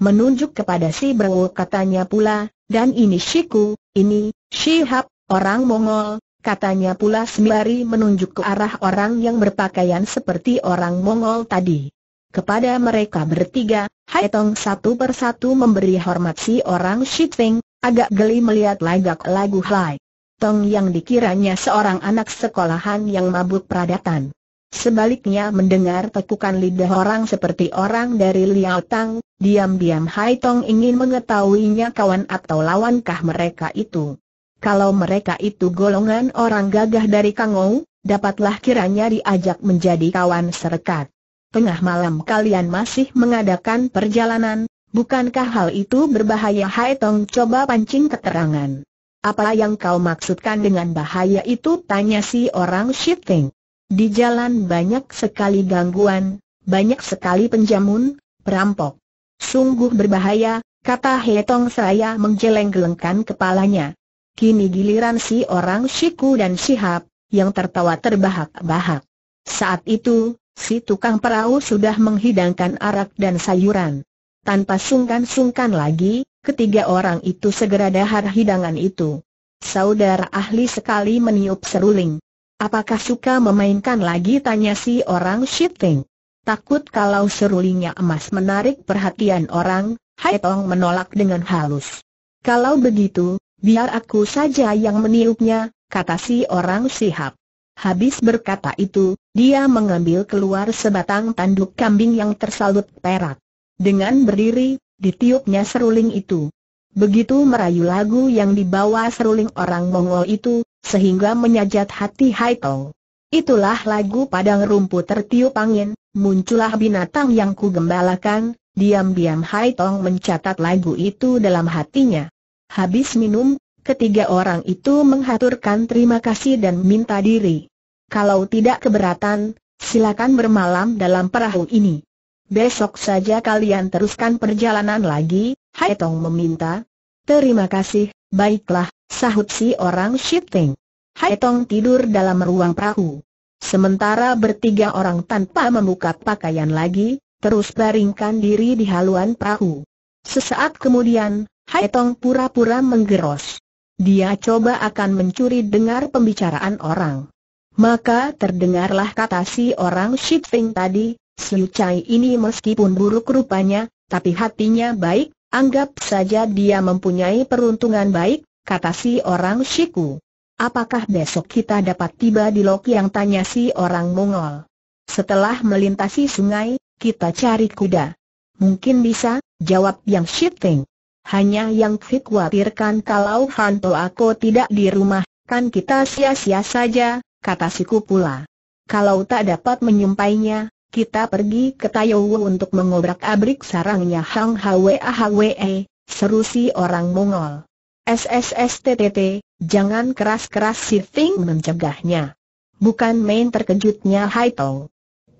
Menunjuk kepada si Bro katanya pula, dan ini Shiku, ini, Shihab, orang Mongol, katanya pula sembari menunjuk ke arah orang yang berpakaian seperti orang Mongol tadi. Kepada mereka bertiga, Hai Tong satu persatu memberi hormat si orang Feng, agak geli melihat lagak lagu Hai Tong yang dikiranya seorang anak sekolahan yang mabuk peradatan. Sebaliknya mendengar tekukan lidah orang seperti orang dari Liao Tang, diam-diam Hai Tong ingin mengetahuinya kawan atau lawankah mereka itu. Kalau mereka itu golongan orang gagah dari Kangou, dapatlah kiranya diajak menjadi kawan serekat tengah malam kalian masih mengadakan perjalanan, bukankah hal itu berbahaya? Hai Tong coba pancing keterangan. Apa yang kau maksudkan dengan bahaya itu? Tanya si orang Shifting. Di jalan banyak sekali gangguan, banyak sekali penjamun, perampok. Sungguh berbahaya, kata Tong. seraya menggeleng-gelengkan kepalanya. Kini giliran si orang Shiku dan Shihab, yang tertawa terbahak-bahak. Saat itu, si tukang perahu sudah menghidangkan arak dan sayuran. Tanpa sungkan-sungkan lagi, ketiga orang itu segera dahar hidangan itu. Saudara ahli sekali meniup seruling. Apakah suka memainkan lagi tanya si orang shifting? Takut kalau serulingnya emas menarik perhatian orang, Hai Tong menolak dengan halus. Kalau begitu, biar aku saja yang meniupnya, kata si orang sihap. Habis berkata itu, dia mengambil keluar sebatang tanduk kambing yang tersalut perak. Dengan berdiri, ditiupnya seruling itu. Begitu merayu lagu yang dibawa seruling orang Mongol itu, sehingga menyajat hati Haitong. Itulah lagu padang rumput tertiup angin, muncullah binatang yang kugembalakan, diam-diam Haitong mencatat lagu itu dalam hatinya. Habis minum, Ketiga orang itu menghaturkan terima kasih dan minta diri. Kalau tidak keberatan, silakan bermalam dalam perahu ini. Besok saja kalian teruskan perjalanan lagi, Hai Tong meminta. Terima kasih, baiklah, sahut si orang shifting. Hai Tong tidur dalam ruang perahu. Sementara bertiga orang tanpa membuka pakaian lagi, terus baringkan diri di haluan perahu. Sesaat kemudian, Hai Tong pura-pura menggeros. Dia coba akan mencuri dengar pembicaraan orang. Maka terdengarlah kata si orang Shifting tadi, Siu Chai ini meskipun buruk rupanya, tapi hatinya baik, anggap saja dia mempunyai peruntungan baik, kata si orang Shiku. Apakah besok kita dapat tiba di Lok yang tanya si orang Mongol? Setelah melintasi sungai, kita cari kuda. Mungkin bisa, jawab yang Shifting. Hanya yang khawatirkan kalau Hanto aku tidak di rumah, kan kita sia-sia saja, kata siku pula. Kalau tak dapat menyumpainya, kita pergi ke Tayowu untuk mengobrak-abrik sarangnya Hang Hwe Hwe, seru si orang Mongol. SSSTTT, jangan keras-keras si Fing mencegahnya. Bukan main terkejutnya Hai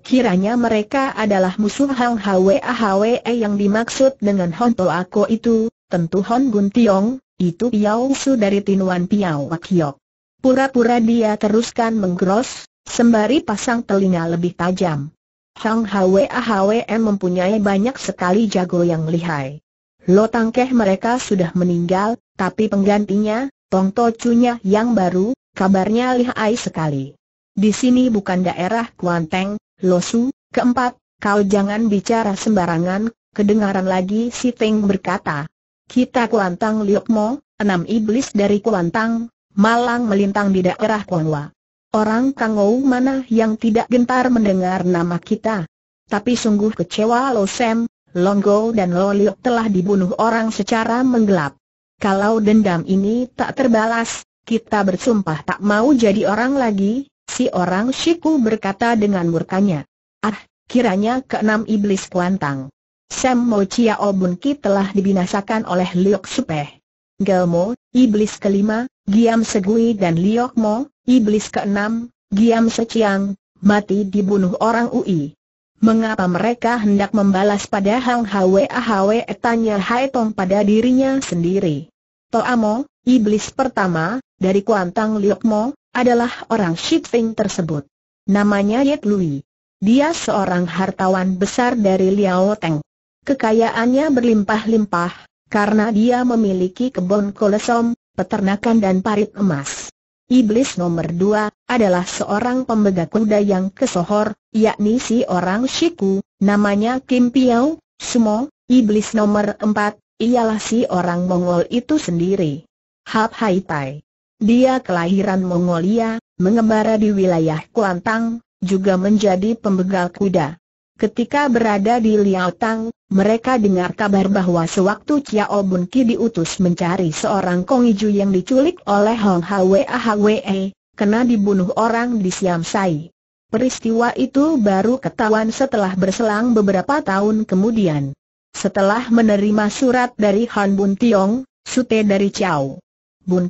Kiranya mereka adalah musuh Hang Hwe ah Hwe eh yang dimaksud dengan Hon To Ako ah itu, tentu Hon Gun Tiong, itu Piao Su dari Tinuan Piao Wakiok. Pura-pura dia teruskan menggeros, sembari pasang telinga lebih tajam. Hang Hwe ah Hwe eh mempunyai banyak sekali jago yang lihai. Lo tangkeh mereka sudah meninggal, tapi penggantinya, Tong To Chunya yang baru, kabarnya lihai sekali. Di sini bukan daerah Kuanteng, Losu, keempat, kau jangan bicara sembarangan, kedengaran lagi si Teng berkata. Kita Kuantang Liokmo, enam iblis dari Kuantang, malang melintang di daerah Kuangwa. Orang Kangou mana yang tidak gentar mendengar nama kita? Tapi sungguh kecewa Lo Sam, Longgo dan Lo Liuk telah dibunuh orang secara menggelap. Kalau dendam ini tak terbalas, kita bersumpah tak mau jadi orang lagi, Si orang Shiku berkata dengan murkanya. Ah, kiranya keenam iblis kuantang. Sam Mo Chia Obun Ki telah dibinasakan oleh Liok Supeh. Gel mo, iblis kelima, Giam Segui dan Liok Mo, iblis keenam, Giam Seciang, mati dibunuh orang UI. Mengapa mereka hendak membalas pada Hang Hwe Ahwe tanya Hai Tong pada dirinya sendiri? Toa Mo, iblis pertama, dari Kuantang Liok Mo, adalah orang Shifeng tersebut. Namanya Yet Lui. Dia seorang hartawan besar dari Liao Teng. Kekayaannya berlimpah-limpah, karena dia memiliki kebun kolesom, peternakan dan parit emas. Iblis nomor dua adalah seorang pemegang kuda yang kesohor, yakni si orang Shiku, namanya Kim Piao, Sumo, iblis nomor empat, ialah si orang Mongol itu sendiri. Hap Hai Tai. Dia kelahiran Mongolia, mengembara di wilayah Kuantang, juga menjadi pembegal kuda. Ketika berada di Liaotang, mereka dengar kabar bahwa sewaktu Chiao Bun diutus mencari seorang Kongiju yang diculik oleh Hong Hwe Hwe, kena dibunuh orang di Siam Sai. Peristiwa itu baru ketahuan setelah berselang beberapa tahun kemudian. Setelah menerima surat dari Han Bun Tiong, sute dari Chiao Bun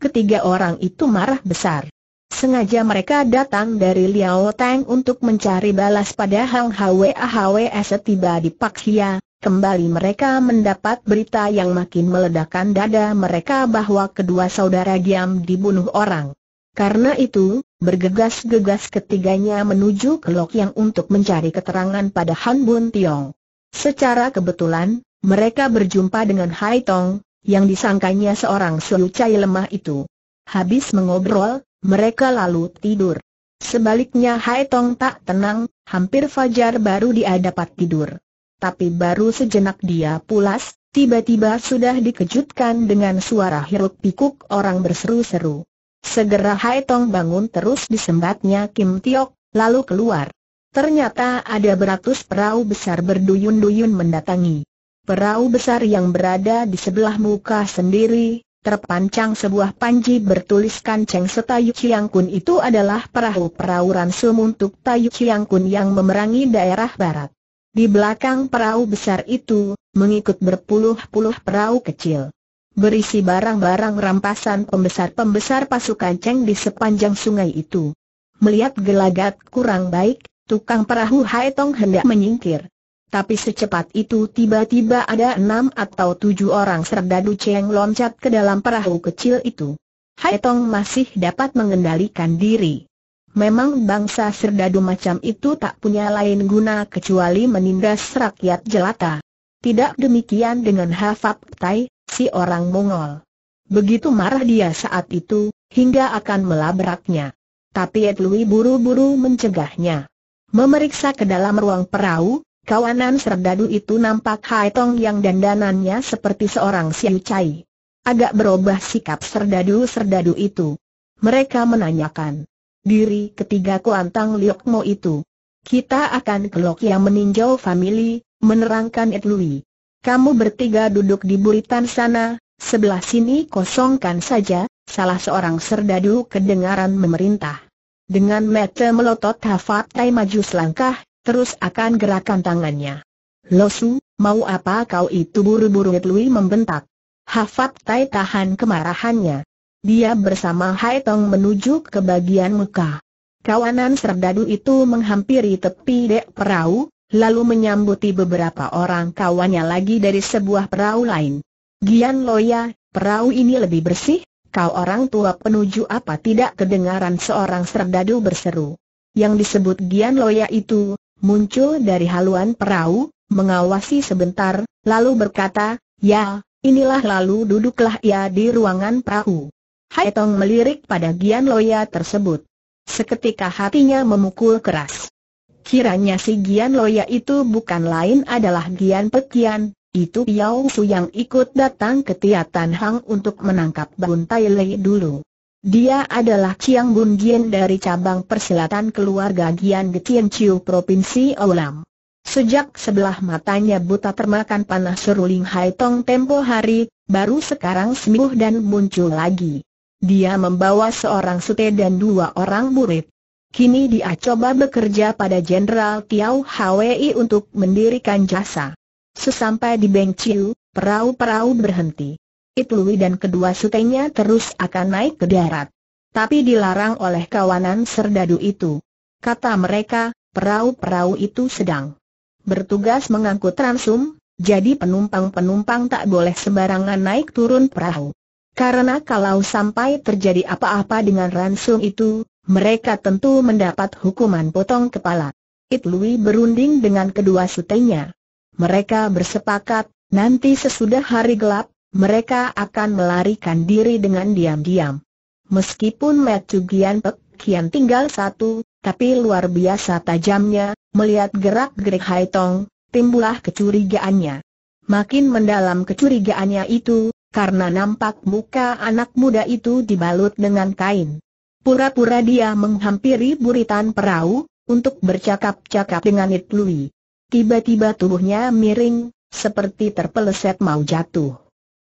ketiga orang itu marah besar. Sengaja mereka datang dari Liao Tang untuk mencari balas pada Hang Hwe Hwa setiba di Hia, kembali mereka mendapat berita yang makin meledakkan dada mereka bahwa kedua saudara Giam dibunuh orang. Karena itu, bergegas-gegas ketiganya menuju ke Lok Yang untuk mencari keterangan pada Han Bun Tiong. Secara kebetulan, mereka berjumpa dengan Hai Tong, yang disangkanya seorang selucai lemah itu. Habis mengobrol, mereka lalu tidur. Sebaliknya Hai Tong tak tenang, hampir fajar baru dia dapat tidur. Tapi baru sejenak dia pulas, tiba-tiba sudah dikejutkan dengan suara hiruk pikuk orang berseru-seru. Segera Hai Tong bangun terus disembatnya Kim Tiok, lalu keluar. Ternyata ada beratus perahu besar berduyun-duyun mendatangi. Perahu besar yang berada di sebelah muka sendiri, terpancang sebuah panji bertuliskan Cheng Setayu Chiang Kun itu adalah perahu-perahu ransum untuk Tayu Chiang Kun yang memerangi daerah barat. Di belakang perahu besar itu, mengikut berpuluh-puluh perahu kecil. Berisi barang-barang rampasan pembesar-pembesar pasukan Cheng di sepanjang sungai itu. Melihat gelagat kurang baik, tukang perahu Hai Tong hendak menyingkir. Tapi secepat itu tiba-tiba ada enam atau tujuh orang serdadu Cheng loncat ke dalam perahu kecil itu. Hai Tong masih dapat mengendalikan diri. Memang bangsa serdadu macam itu tak punya lain guna kecuali menindas rakyat jelata. Tidak demikian dengan Hafab Tai, si orang Mongol. Begitu marah dia saat itu, hingga akan melabraknya. Tapi Edlui buru-buru mencegahnya. Memeriksa ke dalam ruang perahu, Kawanan serdadu itu nampak Hai Tong yang dandanannya seperti seorang Siu Cai. Agak berubah sikap serdadu-serdadu itu. Mereka menanyakan diri ketiga Kuantang Liok Mo itu. Kita akan ke Lok yang meninjau famili, menerangkan Ed Lui. Kamu bertiga duduk di buritan sana, sebelah sini kosongkan saja, salah seorang serdadu kedengaran memerintah. Dengan mata melotot Hafat Tai maju selangkah, terus akan gerakan tangannya. Losu, mau apa kau itu buru-buru Lui membentak. Hafat Tai tahan kemarahannya. Dia bersama Hai Tong menuju ke bagian muka. Kawanan serdadu itu menghampiri tepi dek perahu, lalu menyambuti beberapa orang kawannya lagi dari sebuah perahu lain. Gian Loya, perahu ini lebih bersih, kau orang tua penuju apa tidak kedengaran seorang serdadu berseru. Yang disebut Gian Loya itu, muncul dari haluan perahu, mengawasi sebentar, lalu berkata, Ya, inilah lalu duduklah ia di ruangan perahu. Hai Tong melirik pada Gian Loya tersebut. Seketika hatinya memukul keras. Kiranya si Gian Loya itu bukan lain adalah Gian Pekian, itu Piao Su yang ikut datang ke Tiatan Hang untuk menangkap Bun Tai Lei dulu. Dia adalah Chiang Bun Gien dari cabang persilatan keluarga Gian Getien Chiu Provinsi Olam. Sejak sebelah matanya buta termakan panah seruling Hai Tong tempo hari, baru sekarang sembuh dan muncul lagi. Dia membawa seorang sute dan dua orang murid. Kini dia coba bekerja pada Jenderal Tiau Hwi untuk mendirikan jasa. Sesampai di Beng Chiu, perahu-perahu berhenti. Itui dan kedua sutenya terus akan naik ke darat. Tapi dilarang oleh kawanan serdadu itu. Kata mereka, perahu-perahu itu sedang bertugas mengangkut ransum, jadi penumpang-penumpang tak boleh sembarangan naik turun perahu. Karena kalau sampai terjadi apa-apa dengan ransum itu, mereka tentu mendapat hukuman potong kepala. Itlui berunding dengan kedua sutenya. Mereka bersepakat, nanti sesudah hari gelap, mereka akan melarikan diri dengan diam-diam. Meskipun Matthew Gian Pek Kian tinggal satu, tapi luar biasa tajamnya, melihat gerak-gerik Hai Tong, timbullah kecurigaannya. Makin mendalam kecurigaannya itu, karena nampak muka anak muda itu dibalut dengan kain. Pura-pura dia menghampiri buritan perahu, untuk bercakap-cakap dengan It Lui. Tiba-tiba tubuhnya miring, seperti terpeleset mau jatuh.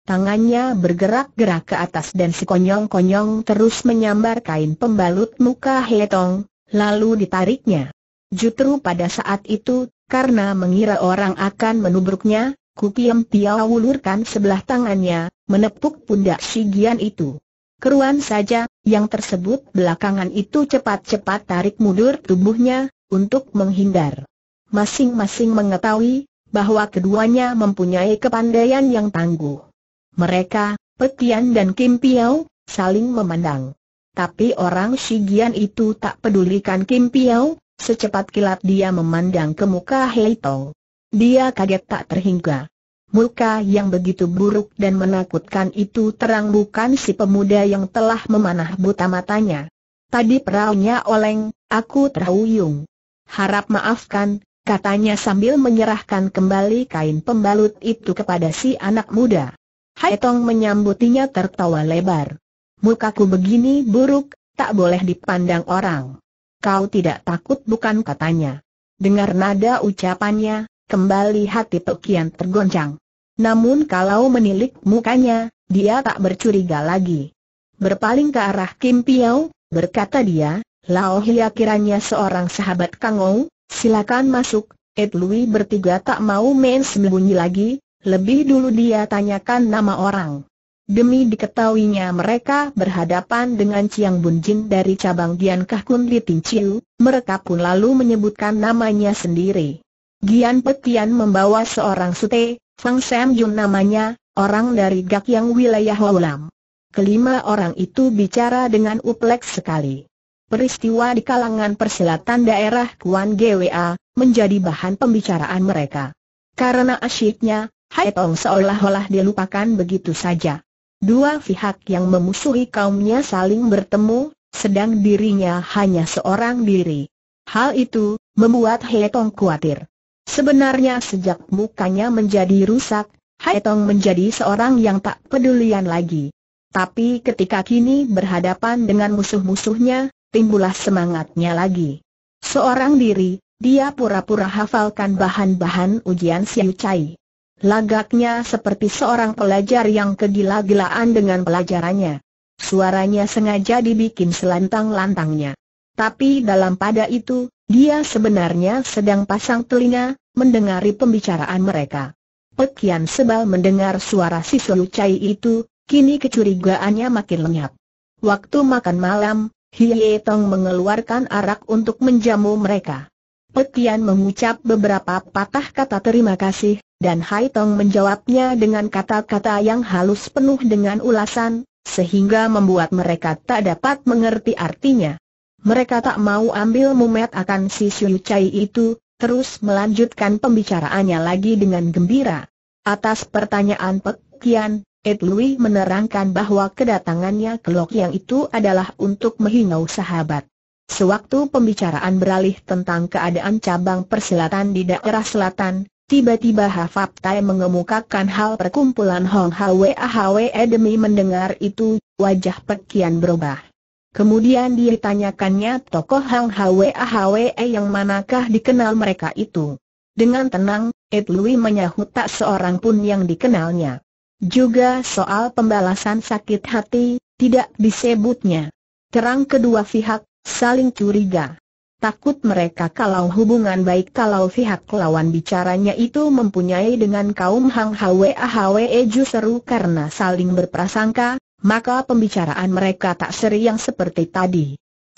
Tangannya bergerak-gerak ke atas dan sekonyong-konyong terus menyambar kain pembalut muka Hetong, lalu ditariknya. Jutru pada saat itu, karena mengira orang akan menubruknya, Kukiem Piao ulurkan sebelah tangannya, menepuk pundak Sigian itu. Keruan saja, yang tersebut belakangan itu cepat-cepat tarik mundur tubuhnya, untuk menghindar. Masing-masing mengetahui, bahwa keduanya mempunyai kepandaian yang tangguh. Mereka, Petian dan Kim Piao, saling memandang. Tapi orang Shigian itu tak pedulikan Kim Piao, secepat kilat dia memandang ke muka Hei Tong. Dia kaget tak terhingga. Muka yang begitu buruk dan menakutkan itu terang bukan si pemuda yang telah memanah buta matanya. Tadi peraunya oleng, aku terhuyung. Harap maafkan, katanya sambil menyerahkan kembali kain pembalut itu kepada si anak muda. Hai menyambutinya tertawa lebar. Mukaku begini buruk, tak boleh dipandang orang. Kau tidak takut bukan katanya. Dengar nada ucapannya, kembali hati Pekian tergoncang. Namun kalau menilik mukanya, dia tak bercuriga lagi. Berpaling ke arah Kim Piao, berkata dia, Lao Hia kiranya seorang sahabat Kang Ou, silakan masuk, Ed Lui bertiga tak mau main sembunyi lagi, lebih dulu dia tanyakan nama orang. Demi diketahuinya mereka berhadapan dengan Chiang Bunjin dari cabang Gian Kahkun Litin Chiu, mereka pun lalu menyebutkan namanya sendiri. Gian Petian membawa seorang sute, Fang Sam Jun namanya, orang dari Gak yang wilayah Lam. Kelima orang itu bicara dengan uplek sekali. Peristiwa di kalangan persilatan daerah Kuan GWA menjadi bahan pembicaraan mereka. Karena asyiknya, Hai seolah-olah dilupakan begitu saja. Dua pihak yang memusuhi kaumnya saling bertemu, sedang dirinya hanya seorang diri. Hal itu membuat Hetong khawatir. Sebenarnya sejak mukanya menjadi rusak, Hetong menjadi seorang yang tak pedulian lagi. Tapi ketika kini berhadapan dengan musuh-musuhnya, timbullah semangatnya lagi. Seorang diri, dia pura-pura hafalkan bahan-bahan ujian Siu Chai. Lagaknya seperti seorang pelajar yang kegila-gilaan dengan pelajarannya. Suaranya sengaja dibikin selantang-lantangnya. Tapi dalam pada itu, dia sebenarnya sedang pasang telinga, mendengari pembicaraan mereka. Pekian Sebal mendengar suara si Cai itu, kini kecurigaannya makin lenyap. Waktu makan malam, Hie Tong mengeluarkan arak untuk menjamu mereka. Petian mengucap beberapa patah kata terima kasih, dan Hai Tong menjawabnya dengan kata-kata yang halus penuh dengan ulasan, sehingga membuat mereka tak dapat mengerti artinya. Mereka tak mau ambil mumet akan si Siu Chai itu, terus melanjutkan pembicaraannya lagi dengan gembira. Atas pertanyaan Petian, Ed Lui menerangkan bahwa kedatangannya ke Lok Yang itu adalah untuk menghinau sahabat. Sewaktu pembicaraan beralih tentang keadaan cabang persilatan di daerah selatan, tiba-tiba Hafab Tai mengemukakan hal perkumpulan Hong Hwe Ahwe demi mendengar itu, wajah Pekian berubah. Kemudian ditanyakannya tokoh Hong Hwe Ahwe yang manakah dikenal mereka itu. Dengan tenang, Ed Lui menyahut tak seorang pun yang dikenalnya. Juga soal pembalasan sakit hati, tidak disebutnya. Terang kedua pihak, saling curiga. Takut mereka kalau hubungan baik kalau pihak lawan bicaranya itu mempunyai dengan kaum Hang Hwe Eju seru karena saling berprasangka, maka pembicaraan mereka tak seri yang seperti tadi.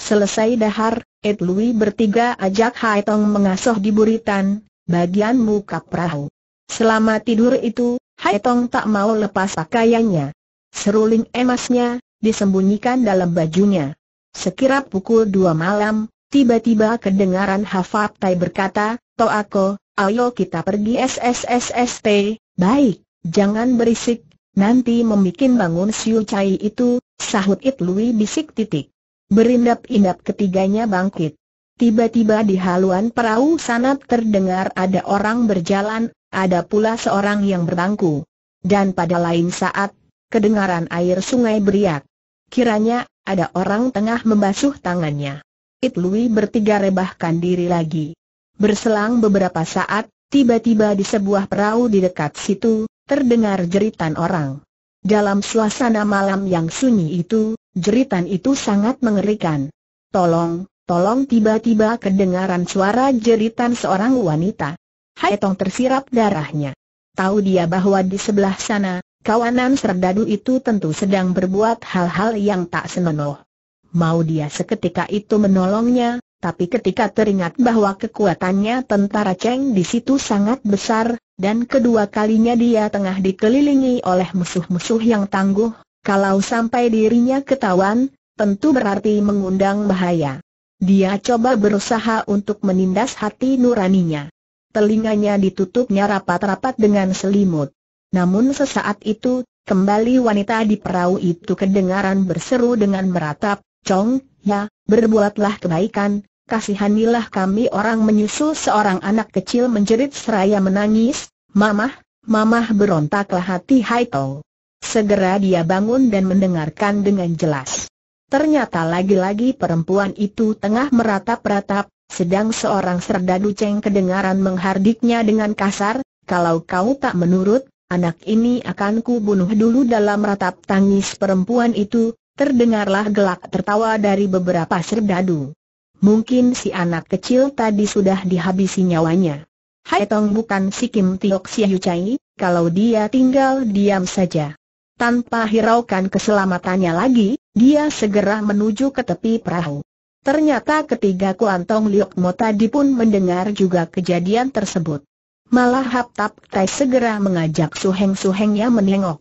Selesai dahar, Ed Lui bertiga ajak Hai Tong mengasuh di buritan, bagian muka perahu. Selama tidur itu, Hai Tong tak mau lepas pakaiannya. Seruling emasnya, disembunyikan dalam bajunya. Sekira pukul dua malam, tiba-tiba kedengaran Hafat Tai berkata, Toako, ayo kita pergi SSSST, baik, jangan berisik, nanti membuat bangun Siu Chai itu, sahut It Lui bisik titik. Berindap-indap ketiganya bangkit. Tiba-tiba di haluan perahu sanat terdengar ada orang berjalan, ada pula seorang yang berbangku. Dan pada lain saat, kedengaran air sungai beriak. Kiranya, ada orang tengah membasuh tangannya. It Lui bertiga rebahkan diri lagi. Berselang beberapa saat, tiba-tiba di sebuah perahu di dekat situ, terdengar jeritan orang. Dalam suasana malam yang sunyi itu, jeritan itu sangat mengerikan. Tolong, tolong tiba-tiba kedengaran suara jeritan seorang wanita. Hai Tong tersirap darahnya. Tahu dia bahwa di sebelah sana, Kawanan serdadu itu tentu sedang berbuat hal-hal yang tak senonoh. Mau dia seketika itu menolongnya, tapi ketika teringat bahwa kekuatannya tentara Cheng di situ sangat besar, dan kedua kalinya dia tengah dikelilingi oleh musuh-musuh yang tangguh, kalau sampai dirinya ketahuan, tentu berarti mengundang bahaya. Dia coba berusaha untuk menindas hati nuraninya. Telinganya ditutupnya rapat-rapat dengan selimut. Namun sesaat itu, kembali wanita di perahu itu kedengaran berseru dengan meratap, Chong, ya, berbuatlah kebaikan, kasihanilah kami orang menyusul seorang anak kecil menjerit seraya menangis, Mamah, Mamah berontaklah hati Tong. Segera dia bangun dan mendengarkan dengan jelas. Ternyata lagi-lagi perempuan itu tengah meratap-ratap, sedang seorang serdadu ceng kedengaran menghardiknya dengan kasar, kalau kau tak menurut, Anak ini akan ku bunuh dulu dalam ratap tangis perempuan itu, terdengarlah gelak tertawa dari beberapa serdadu. Mungkin si anak kecil tadi sudah dihabisi nyawanya. Hai Tong bukan si Kim Tiok Siu Chai, kalau dia tinggal diam saja. Tanpa hiraukan keselamatannya lagi, dia segera menuju ke tepi perahu. Ternyata ketiga Kuantong Liok Mo tadi pun mendengar juga kejadian tersebut. Malah Hap Tap Tai segera mengajak suheng-suhengnya menengok.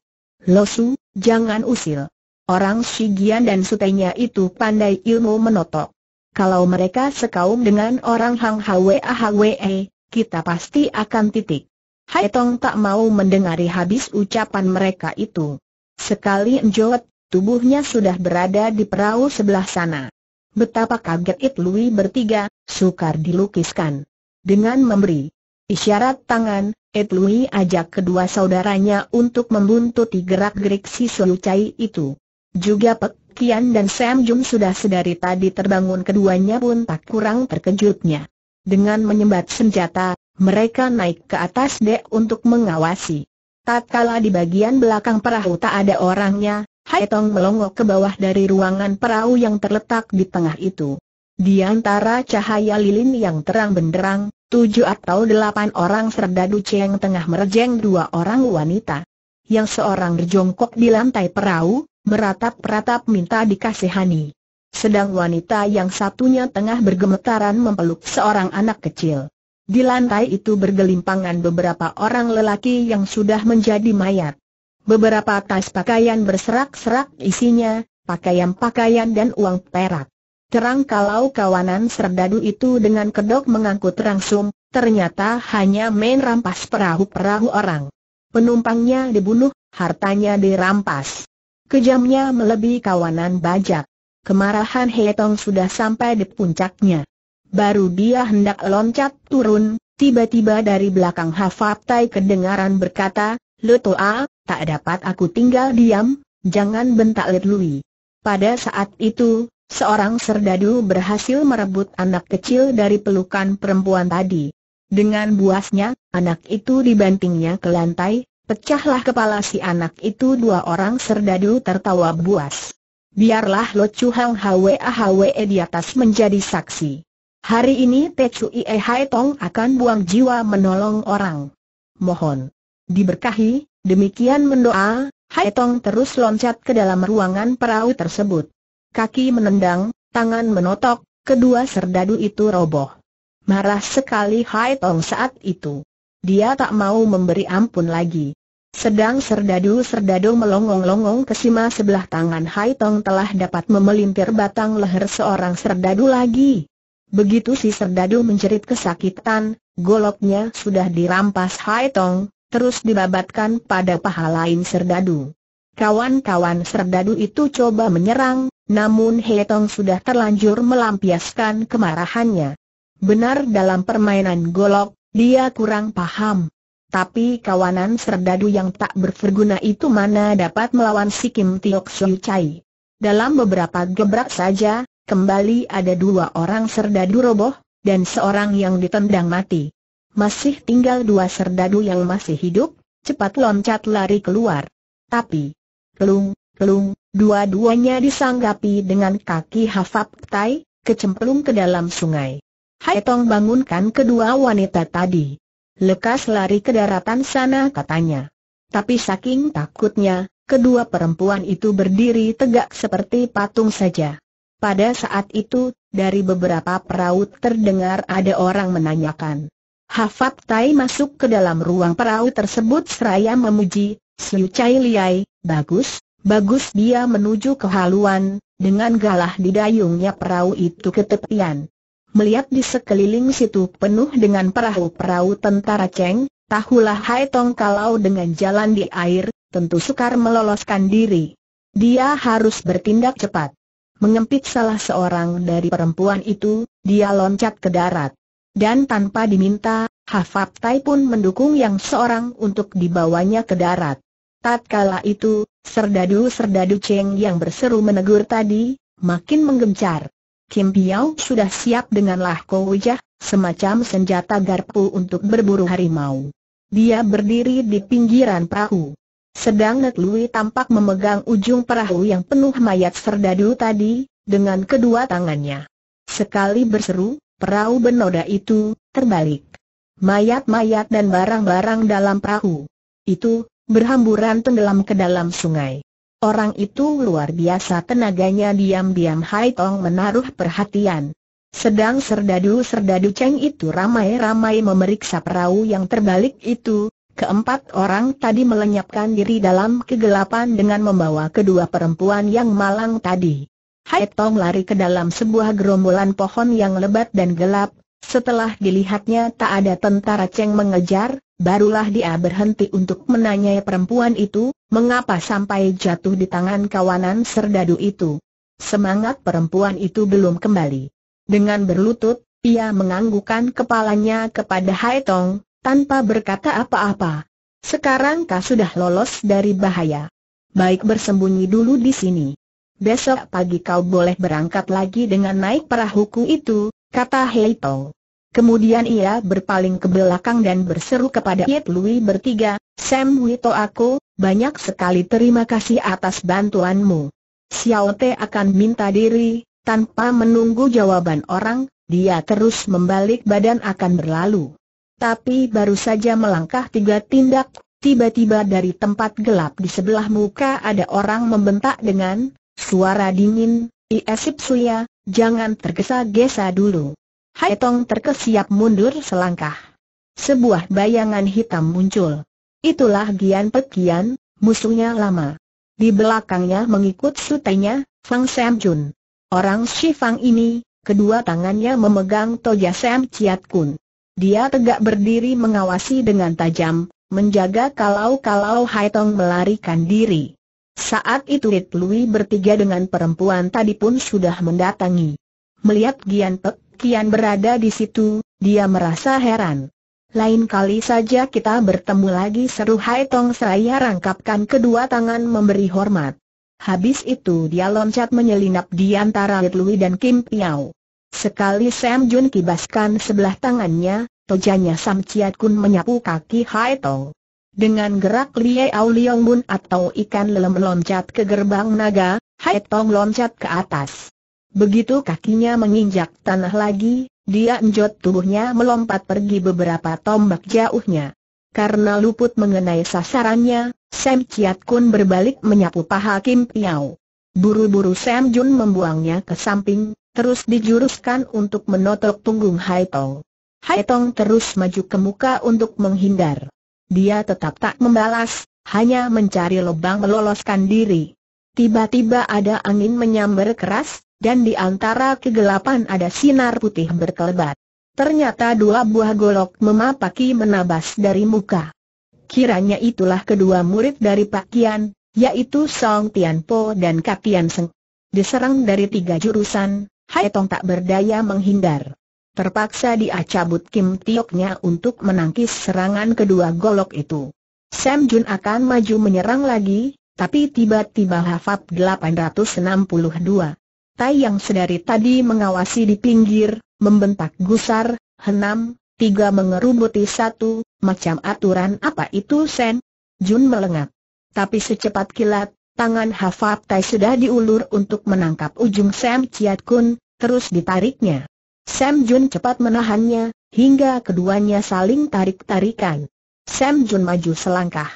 Lo su, jangan usil. Orang Shigian dan sutenya itu pandai ilmu menotok. Kalau mereka sekaum dengan orang Hang Hwe Hwe, eh, kita pasti akan titik. Hai Tong tak mau mendengari habis ucapan mereka itu. Sekali enjot, tubuhnya sudah berada di perahu sebelah sana. Betapa kaget It Lui bertiga, sukar dilukiskan. Dengan memberi Isyarat tangan, Lui ajak kedua saudaranya untuk membuntuti gerak-gerik si Cai itu. Juga Pek Kian dan Sam Jum sudah sedari tadi terbangun keduanya pun tak kurang terkejutnya. Dengan menyembat senjata, mereka naik ke atas dek untuk mengawasi. Tak kala di bagian belakang perahu tak ada orangnya, Hai Tong melongok ke bawah dari ruangan perahu yang terletak di tengah itu. Di antara cahaya lilin yang terang benderang, tujuh atau delapan orang serdadu ceng tengah merejeng dua orang wanita. Yang seorang berjongkok di lantai perahu, meratap-ratap minta dikasihani. Sedang wanita yang satunya tengah bergemetaran memeluk seorang anak kecil. Di lantai itu bergelimpangan beberapa orang lelaki yang sudah menjadi mayat. Beberapa tas pakaian berserak-serak isinya, pakaian-pakaian dan uang perak. Terang kalau kawanan serdadu itu dengan kedok mengangkut rangsum, ternyata hanya main rampas perahu-perahu orang. Penumpangnya dibunuh, hartanya dirampas. Kejamnya melebihi kawanan bajak. Kemarahan Hetong sudah sampai di puncaknya. Baru dia hendak loncat turun, tiba-tiba dari belakang Hafatai kedengaran berkata, Lutoa, tak dapat aku tinggal diam, jangan bentak Let Pada saat itu, Seorang serdadu berhasil merebut anak kecil dari pelukan perempuan tadi. Dengan buasnya, anak itu dibantingnya ke lantai, pecahlah kepala si anak itu dua orang serdadu tertawa buas. Biarlah Lo cuhang Hang Hwe Hwe e di atas menjadi saksi. Hari ini Te Chui E Hai Tong akan buang jiwa menolong orang. Mohon diberkahi, demikian mendoa, Hai Tong terus loncat ke dalam ruangan perahu tersebut kaki menendang, tangan menotok, kedua serdadu itu roboh. Marah sekali Hai Tong saat itu. Dia tak mau memberi ampun lagi. Sedang serdadu-serdadu melongong-longong ke sima sebelah tangan Hai Tong telah dapat memelintir batang leher seorang serdadu lagi. Begitu si serdadu menjerit kesakitan, goloknya sudah dirampas Hai Tong, terus dibabatkan pada paha lain serdadu. Kawan-kawan serdadu itu coba menyerang, namun Hetong sudah terlanjur melampiaskan kemarahannya. Benar dalam permainan golok, dia kurang paham. Tapi kawanan serdadu yang tak berfungsi itu mana dapat melawan si Kim Tiok Shui Chai. Dalam beberapa gebrak saja, kembali ada dua orang serdadu roboh, dan seorang yang ditendang mati. Masih tinggal dua serdadu yang masih hidup, cepat loncat lari keluar. Tapi, kelung, kelung, dua-duanya disanggapi dengan kaki Hafap Tai, kecemplung ke dalam sungai. Hai Tong bangunkan kedua wanita tadi. Lekas lari ke daratan sana katanya. Tapi saking takutnya, kedua perempuan itu berdiri tegak seperti patung saja. Pada saat itu, dari beberapa perahu terdengar ada orang menanyakan. Hafat Tai masuk ke dalam ruang perahu tersebut seraya memuji, Siu Chai Liai, Bagus, bagus dia menuju ke haluan, dengan galah didayungnya perahu itu ke tepian. Melihat di sekeliling situ penuh dengan perahu-perahu tentara Cheng, tahulah Hai Tong kalau dengan jalan di air, tentu sukar meloloskan diri. Dia harus bertindak cepat. Mengempit salah seorang dari perempuan itu, dia loncat ke darat. Dan tanpa diminta, Hafab Tai pun mendukung yang seorang untuk dibawanya ke darat. Tatkala itu, serdadu-serdadu Cheng yang berseru menegur tadi, makin menggencar. Kim Piao sudah siap dengan kau wajah, semacam senjata garpu untuk berburu harimau. Dia berdiri di pinggiran perahu. Sedang Net Lui tampak memegang ujung perahu yang penuh mayat serdadu tadi, dengan kedua tangannya. Sekali berseru, perahu bernoda itu, terbalik. Mayat-mayat dan barang-barang dalam perahu. Itu, berhamburan tenggelam ke dalam sungai. Orang itu luar biasa tenaganya diam-diam Hai Tong menaruh perhatian. Sedang serdadu-serdadu Cheng itu ramai-ramai memeriksa perahu yang terbalik itu, keempat orang tadi melenyapkan diri dalam kegelapan dengan membawa kedua perempuan yang malang tadi. Hai Tong lari ke dalam sebuah gerombolan pohon yang lebat dan gelap, setelah dilihatnya tak ada tentara Cheng mengejar, Barulah dia berhenti untuk menanyai perempuan itu, mengapa sampai jatuh di tangan kawanan serdadu itu. Semangat perempuan itu belum kembali. Dengan berlutut, ia menganggukkan kepalanya kepada Hai Tong, tanpa berkata apa-apa. Sekarang kau sudah lolos dari bahaya. Baik bersembunyi dulu di sini. Besok pagi kau boleh berangkat lagi dengan naik perahuku itu, kata Hai Tong. Kemudian ia berpaling ke belakang dan berseru kepada Yet Lui bertiga, Sam Wito aku, banyak sekali terima kasih atas bantuanmu. Xiao Te akan minta diri, tanpa menunggu jawaban orang, dia terus membalik badan akan berlalu. Tapi baru saja melangkah tiga tindak, tiba-tiba dari tempat gelap di sebelah muka ada orang membentak dengan suara dingin, Iesip Suya, jangan tergesa-gesa dulu. Hai Tong terkesiap mundur selangkah. Sebuah bayangan hitam muncul. Itulah Gian Pekian, Gian, musuhnya lama. Di belakangnya mengikut sutenya, Fang Sam Jun. Orang Shi Fang ini, kedua tangannya memegang toja Sam Chiat Kun. Dia tegak berdiri mengawasi dengan tajam, menjaga kalau-kalau Hai Tong melarikan diri. Saat itu Rit Lui bertiga dengan perempuan tadi pun sudah mendatangi. Melihat Gian Pek Kian berada di situ, dia merasa heran. Lain kali saja kita bertemu lagi seru Hai Tong saya rangkapkan kedua tangan memberi hormat. Habis itu dia loncat menyelinap di antara Lui dan Kim Piao. Sekali Sam Jun kibaskan sebelah tangannya, tojanya Sam Chiat Kun menyapu kaki Hai Tong. Dengan gerak Liao Liong Bun atau ikan lelem loncat ke gerbang naga, Hai Tong loncat ke atas. Begitu kakinya menginjak tanah lagi, dia enjot tubuhnya melompat pergi beberapa tombak jauhnya. Karena luput mengenai sasarannya, Sam Chiat Kun berbalik menyapu paha Kim Piao. Buru-buru Sam Jun membuangnya ke samping, terus dijuruskan untuk menotok punggung Hai Tong. Hai Tong terus maju ke muka untuk menghindar. Dia tetap tak membalas, hanya mencari lubang meloloskan diri. Tiba-tiba ada angin menyambar keras, dan di antara kegelapan ada sinar putih berkelebat. Ternyata dua buah golok memapaki menabas dari muka. Kiranya itulah kedua murid dari Pak Kian, yaitu Song Tianpo dan Kakian Seng. Diserang dari tiga jurusan, Hai Tong tak berdaya menghindar. Terpaksa dia cabut Kim Tioknya untuk menangkis serangan kedua golok itu. Sam Jun akan maju menyerang lagi, tapi tiba-tiba Hafab 862 Tai yang sedari tadi mengawasi di pinggir, membentak gusar, henam, tiga mengerubuti satu, macam aturan apa itu Sen? Jun melengat. Tapi secepat kilat, tangan Hafat Tai sudah diulur untuk menangkap ujung Sam Chiat Kun, terus ditariknya. Sam Jun cepat menahannya, hingga keduanya saling tarik-tarikan. Sam Jun maju selangkah.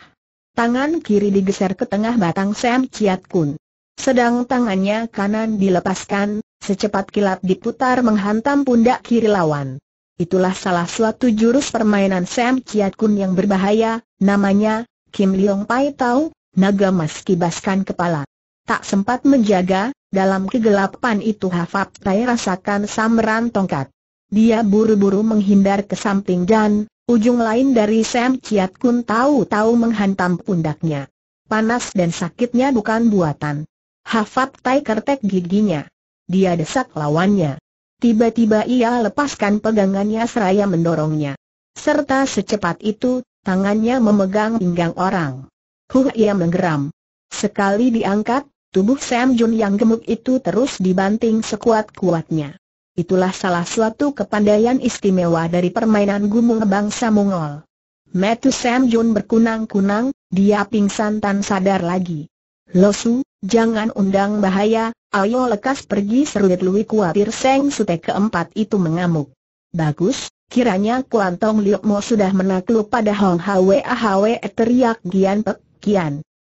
Tangan kiri digeser ke tengah batang Sam Chiat Kun. Sedang tangannya kanan dilepaskan, secepat kilat diputar menghantam pundak kiri lawan. Itulah salah satu jurus permainan Sam Chiat Kun yang berbahaya, namanya, Kim Leong Pai tahu, naga mas kibaskan kepala. Tak sempat menjaga, dalam kegelapan itu Hafab Tai rasakan samran tongkat. Dia buru-buru menghindar ke samping dan, ujung lain dari Sam Chiat Kun tahu-tahu menghantam pundaknya. Panas dan sakitnya bukan buatan. Hafat Tai kertek giginya. Dia desak lawannya. Tiba-tiba ia lepaskan pegangannya seraya mendorongnya. Serta secepat itu, tangannya memegang pinggang orang. Huh ia menggeram. Sekali diangkat, tubuh Sam Jun yang gemuk itu terus dibanting sekuat-kuatnya. Itulah salah suatu kepandaian istimewa dari permainan gumung bangsa Mongol. Metu Sam Jun berkunang-kunang, dia pingsan tan sadar lagi. Losu, Jangan undang bahaya, ayo lekas pergi seruit Lui kuatir Seng Sute keempat itu mengamuk. Bagus, kiranya Kuantong Liok Mo sudah menakluk pada Hong Hwe Ahwe teriak Gian Pek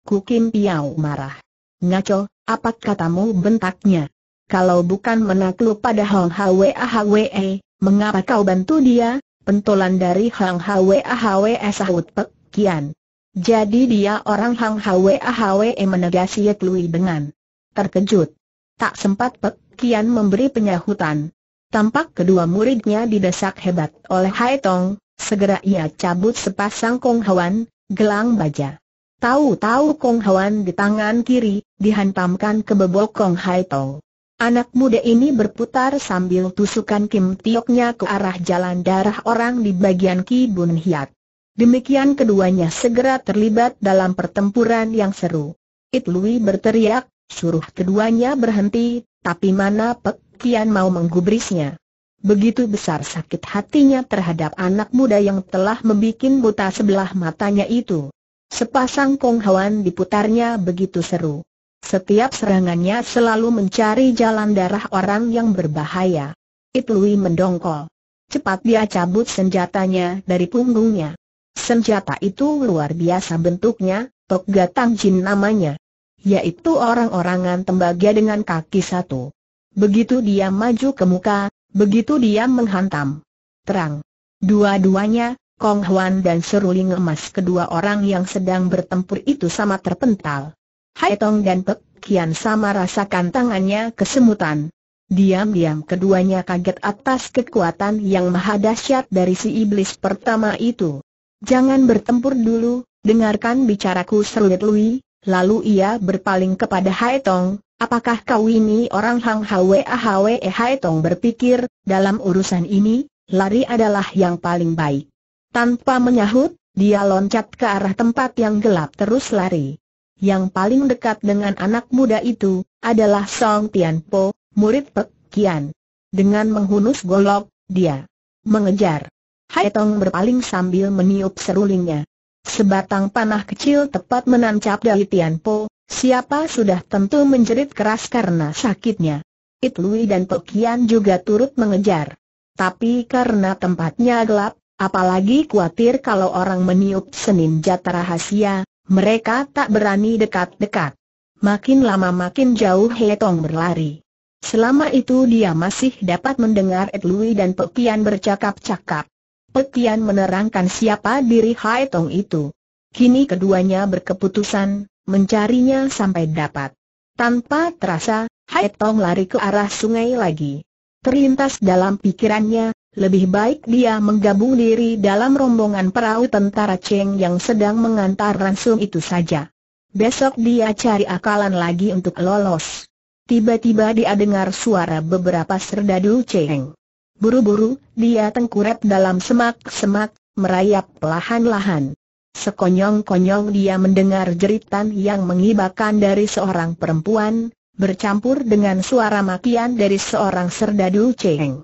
Ku Kim Piao marah. Ngaco, apa katamu bentaknya? Kalau bukan menakluk pada Hong Hwe Ahwe, eh, mengapa kau bantu dia? Pentolan dari Hong Hwe Ahwe sahut Pek Kian. Jadi dia orang Hang Hwe Hwe menegasi Yek Lui dengan terkejut. Tak sempat Pek Kian memberi penyahutan. Tampak kedua muridnya didesak hebat oleh Hai Tong, segera ia cabut sepasang Kong hwan, gelang baja. Tahu-tahu Kong hwan di tangan kiri, dihantamkan ke bebok Kong Hai Tong. Anak muda ini berputar sambil tusukan kim tioknya ke arah jalan darah orang di bagian Kibun Hiat. Demikian keduanya segera terlibat dalam pertempuran yang seru. It berteriak, suruh keduanya berhenti, tapi mana Pek Kian mau menggubrisnya. Begitu besar sakit hatinya terhadap anak muda yang telah membuat buta sebelah matanya itu. Sepasang konghawan diputarnya begitu seru. Setiap serangannya selalu mencari jalan darah orang yang berbahaya. It mendongkol. Cepat dia cabut senjatanya dari punggungnya. Senjata itu luar biasa bentuknya, Tok Gatang Jin namanya. Yaitu orang-orangan tembaga dengan kaki satu. Begitu dia maju ke muka, begitu dia menghantam. Terang. Dua-duanya, Kong Huan dan Seruling Emas kedua orang yang sedang bertempur itu sama terpental. Hai Tong dan Pek Kian sama rasakan tangannya kesemutan. Diam-diam keduanya kaget atas kekuatan yang maha dahsyat dari si iblis pertama itu. Jangan bertempur dulu, dengarkan bicaraku serulit Lui, lalu ia berpaling kepada Hai Tong, apakah kau ini orang Hang Hwe Ahwe Hai Tong berpikir, dalam urusan ini, lari adalah yang paling baik. Tanpa menyahut, dia loncat ke arah tempat yang gelap terus lari. Yang paling dekat dengan anak muda itu, adalah Song Tianpo, murid Pek Kian. Dengan menghunus golok, dia mengejar. Hai berpaling sambil meniup serulingnya. Sebatang panah kecil tepat menancap dari Tianpo, siapa sudah tentu menjerit keras karena sakitnya. Itlui dan Pekian juga turut mengejar. Tapi karena tempatnya gelap, apalagi khawatir kalau orang meniup senin jata rahasia, mereka tak berani dekat-dekat. Makin lama makin jauh Hetong berlari. Selama itu dia masih dapat mendengar Itlui dan Pekian bercakap-cakap. Petian menerangkan siapa diri Hai Tong itu. Kini keduanya berkeputusan, mencarinya sampai dapat. Tanpa terasa, Hai Tong lari ke arah sungai lagi. Terlintas dalam pikirannya, lebih baik dia menggabung diri dalam rombongan perahu tentara Cheng yang sedang mengantar ransum itu saja. Besok dia cari akalan lagi untuk lolos. Tiba-tiba dia dengar suara beberapa serdadu Cheng. Buru-buru, dia tengkurap dalam semak-semak, merayap pelahan lahan Sekonyong-konyong dia mendengar jeritan yang mengibakan dari seorang perempuan, bercampur dengan suara makian dari seorang serdadu ceng.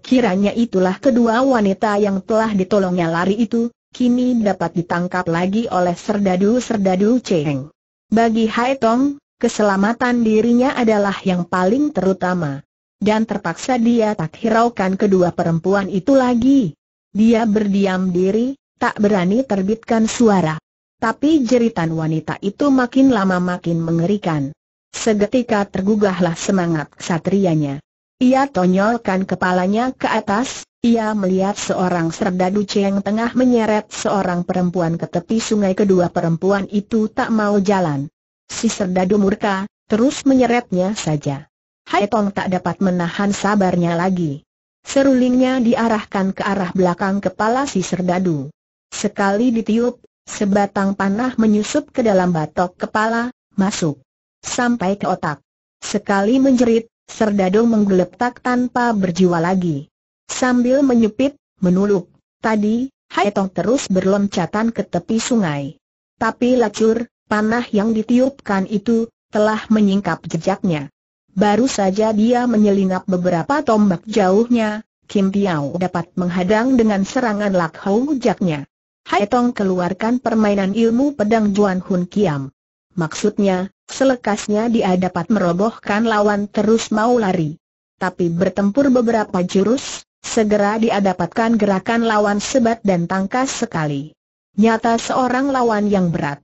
Kiranya itulah kedua wanita yang telah ditolongnya lari itu, kini dapat ditangkap lagi oleh serdadu-serdadu ceng. Bagi Hai Tong, keselamatan dirinya adalah yang paling terutama dan terpaksa dia tak hiraukan kedua perempuan itu lagi. Dia berdiam diri, tak berani terbitkan suara. Tapi jeritan wanita itu makin lama makin mengerikan. Seketika tergugahlah semangat ksatrianya. Ia tonyolkan kepalanya ke atas, ia melihat seorang serdadu ceng tengah menyeret seorang perempuan ke tepi sungai kedua perempuan itu tak mau jalan. Si serdadu murka, terus menyeretnya saja. Hai Tong tak dapat menahan sabarnya lagi. Serulingnya diarahkan ke arah belakang kepala si serdadu. Sekali ditiup, sebatang panah menyusup ke dalam batok kepala, masuk. Sampai ke otak. Sekali menjerit, serdadu menggeletak tanpa berjiwa lagi. Sambil menyupit, menuluk, tadi, Hai Tong terus berloncatan ke tepi sungai. Tapi lacur, panah yang ditiupkan itu, telah menyingkap jejaknya. Baru saja dia menyelinap beberapa tombak jauhnya, Kim Piao dapat menghadang dengan serangan Lak Hou Jaknya. Hai Tong keluarkan permainan ilmu pedang Juan Hun Kiam. Maksudnya, selekasnya dia dapat merobohkan lawan terus mau lari. Tapi bertempur beberapa jurus, segera dia dapatkan gerakan lawan sebat dan tangkas sekali. Nyata seorang lawan yang berat.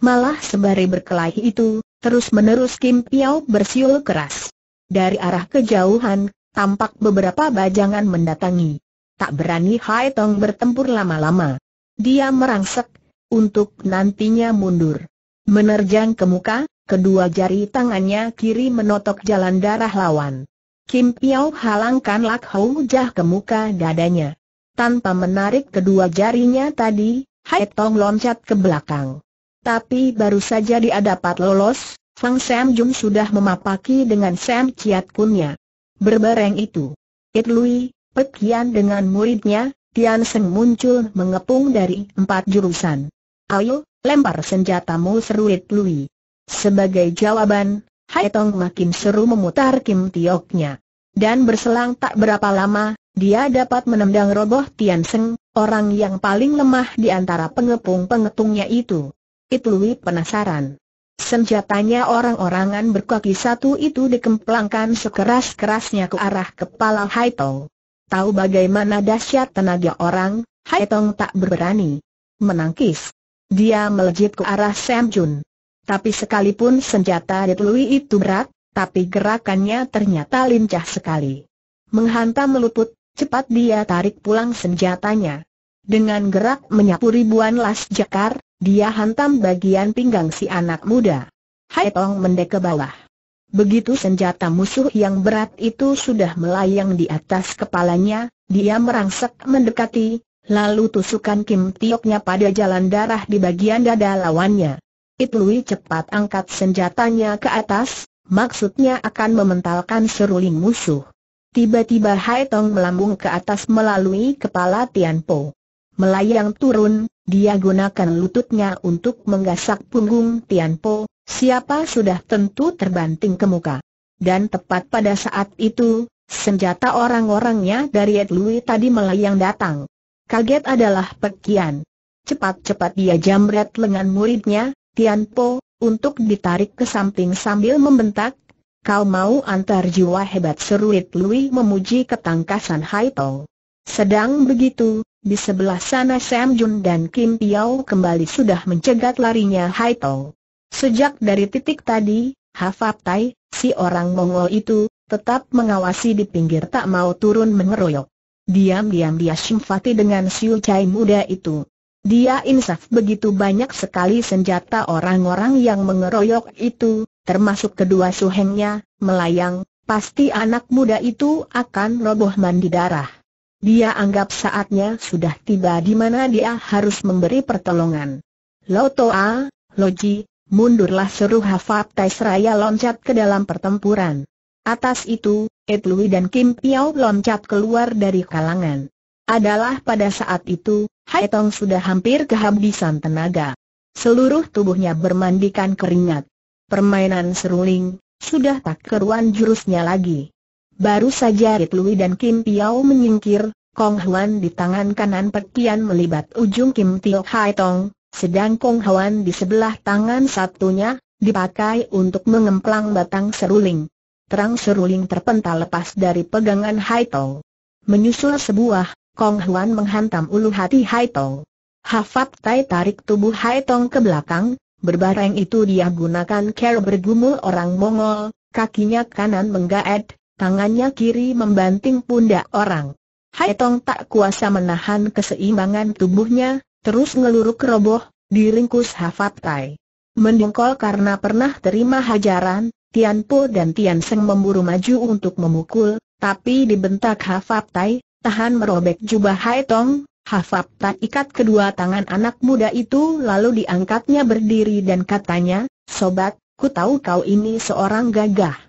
Malah sebari berkelahi itu, Terus-menerus Kim Piao bersiul keras. Dari arah kejauhan, tampak beberapa bajangan mendatangi. Tak berani Hai Tong bertempur lama-lama. Dia merangsek, untuk nantinya mundur. Menerjang ke muka, kedua jari tangannya kiri menotok jalan darah lawan. Kim Piao halangkan Lak Hou Jah ke muka dadanya. Tanpa menarik kedua jarinya tadi, Hai Tong loncat ke belakang. Tapi baru saja dia dapat lolos, Fang Sam Jung sudah memapaki dengan Sam Chiat Kunnya. Berbareng itu, It Lui, Pekian dengan muridnya, Tian Seng muncul mengepung dari empat jurusan. Ayo, lempar senjatamu seru It Lui. Sebagai jawaban, Hai Tong makin seru memutar Kim Tioknya. Dan berselang tak berapa lama, dia dapat menendang roboh Tian Seng, orang yang paling lemah di antara pengepung pengepungnya itu. Itului penasaran. Senjatanya orang-orangan berkaki satu itu dikemplangkan sekeras-kerasnya ke arah kepala Haitong. Tahu bagaimana dahsyat tenaga orang, Haitong tak berani menangkis. Dia melejit ke arah Sam Jun. Tapi sekalipun senjata Detlui itu berat, tapi gerakannya ternyata lincah sekali. Menghantam meluput, cepat dia tarik pulang senjatanya. Dengan gerak menyapu ribuan las jakar, dia hantam bagian pinggang si anak muda. Hai Tong mendek ke bawah. Begitu senjata musuh yang berat itu sudah melayang di atas kepalanya, dia merangsek mendekati, lalu tusukan Kim Tioknya pada jalan darah di bagian dada lawannya. It Lui cepat angkat senjatanya ke atas, maksudnya akan mementalkan seruling musuh. Tiba-tiba Hai Tong melambung ke atas melalui kepala Tian Po. Melayang turun, dia gunakan lututnya untuk menggasak punggung Tianpo, siapa sudah tentu terbanting ke muka. Dan tepat pada saat itu, senjata orang-orangnya dari Ed Lui tadi melayang datang. Kaget adalah Pekian. Cepat-cepat dia jamret lengan muridnya, Tianpo, untuk ditarik ke samping sambil membentak, Kau mau antar jiwa hebat seru Ed Lui memuji ketangkasan Hai sedang begitu, di sebelah sana Sam Jun dan Kim Piao kembali sudah mencegat larinya Hai Tong. Sejak dari titik tadi, Hafap Tai, si orang Mongol itu, tetap mengawasi di pinggir tak mau turun mengeroyok. Diam-diam dia simpati dengan Siu Chai muda itu. Dia insaf begitu banyak sekali senjata orang-orang yang mengeroyok itu, termasuk kedua suhengnya, melayang, pasti anak muda itu akan roboh mandi darah. Dia anggap saatnya sudah tiba di mana dia harus memberi pertolongan. Lo Loji, mundurlah seru Hafat Taisraya loncat ke dalam pertempuran. Atas itu, Etlui dan Kim Piao loncat keluar dari kalangan. Adalah pada saat itu, Haitong sudah hampir kehabisan tenaga. Seluruh tubuhnya bermandikan keringat. Permainan seruling, sudah tak keruan jurusnya lagi. Baru saja Rit Lui dan Kim Piao menyingkir, Kong Huan di tangan kanan perkian melibat ujung Kim Tio Hai Tong, sedang Kong Huan di sebelah tangan satunya, dipakai untuk mengemplang batang seruling. Terang seruling terpental lepas dari pegangan Hai Tong. Menyusul sebuah, Kong Huan menghantam ulu hati Hai Tong. Hafat Tai tarik tubuh Hai Tong ke belakang, berbareng itu dia gunakan care bergumul orang Mongol, kakinya kanan menggaet, tangannya kiri membanting pundak orang. Hai Tong tak kuasa menahan keseimbangan tubuhnya, terus ngeluruk roboh, diringkus Hafat Tai. Mendengkol karena pernah terima hajaran, Tian Po dan Tian Seng memburu maju untuk memukul, tapi dibentak Hafat Tai, tahan merobek jubah Hai Tong, Hafab tak ikat kedua tangan anak muda itu lalu diangkatnya berdiri dan katanya, Sobat, ku tahu kau ini seorang gagah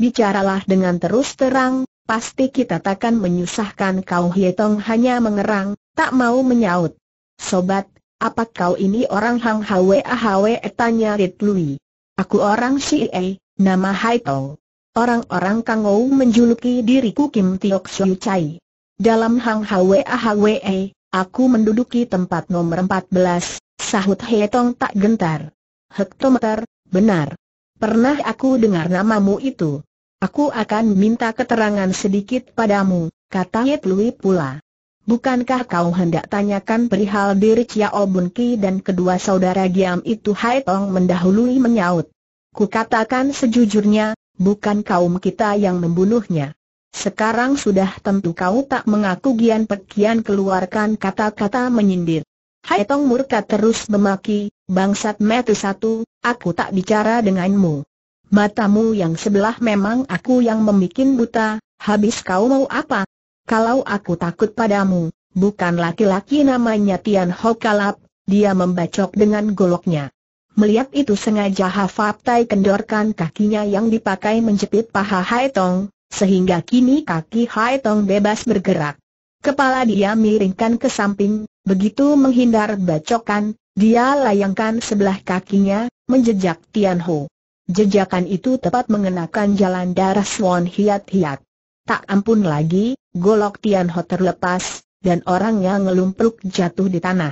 bicaralah dengan terus terang, pasti kita takkan menyusahkan kau Hietong hanya mengerang, tak mau menyaut. Sobat, apa kau ini orang Hang Hwe Ahwe? tanya Rit Lui. Aku orang E, nama Haitong. Orang-orang Kang Ou menjuluki diriku Kim Tiok Siu Chai. Dalam Hang Hwe Ahwe, aku menduduki tempat nomor 14, sahut Hietong tak gentar. Hektometer, benar. Pernah aku dengar namamu itu. Aku akan minta keterangan sedikit padamu, kata Yet Lui pula. Bukankah kau hendak tanyakan perihal diri Chia Obun Ki dan kedua saudara Giam itu Hai Tong mendahului menyaut. Kukatakan sejujurnya, bukan kaum kita yang membunuhnya. Sekarang sudah tentu kau tak mengaku Gian Pekian keluarkan kata-kata menyindir. Hai Tong murka terus memaki, bangsat metu satu, aku tak bicara denganmu. Matamu yang sebelah memang aku yang memikin buta, habis kau mau apa? Kalau aku takut padamu, bukan laki-laki namanya Tian Ho Kalap, dia membacok dengan goloknya. Melihat itu sengaja Hafab Tai kendorkan kakinya yang dipakai menjepit paha Hai Tong, sehingga kini kaki Hai Tong bebas bergerak. Kepala dia miringkan ke samping, begitu menghindar bacokan, dia layangkan sebelah kakinya, menjejak Tian Ho. Jejakan itu tepat mengenakan jalan darah Swan hiat-hiat. Tak ampun lagi, golok Tian Ho terlepas, dan orangnya ngelumpruk jatuh di tanah.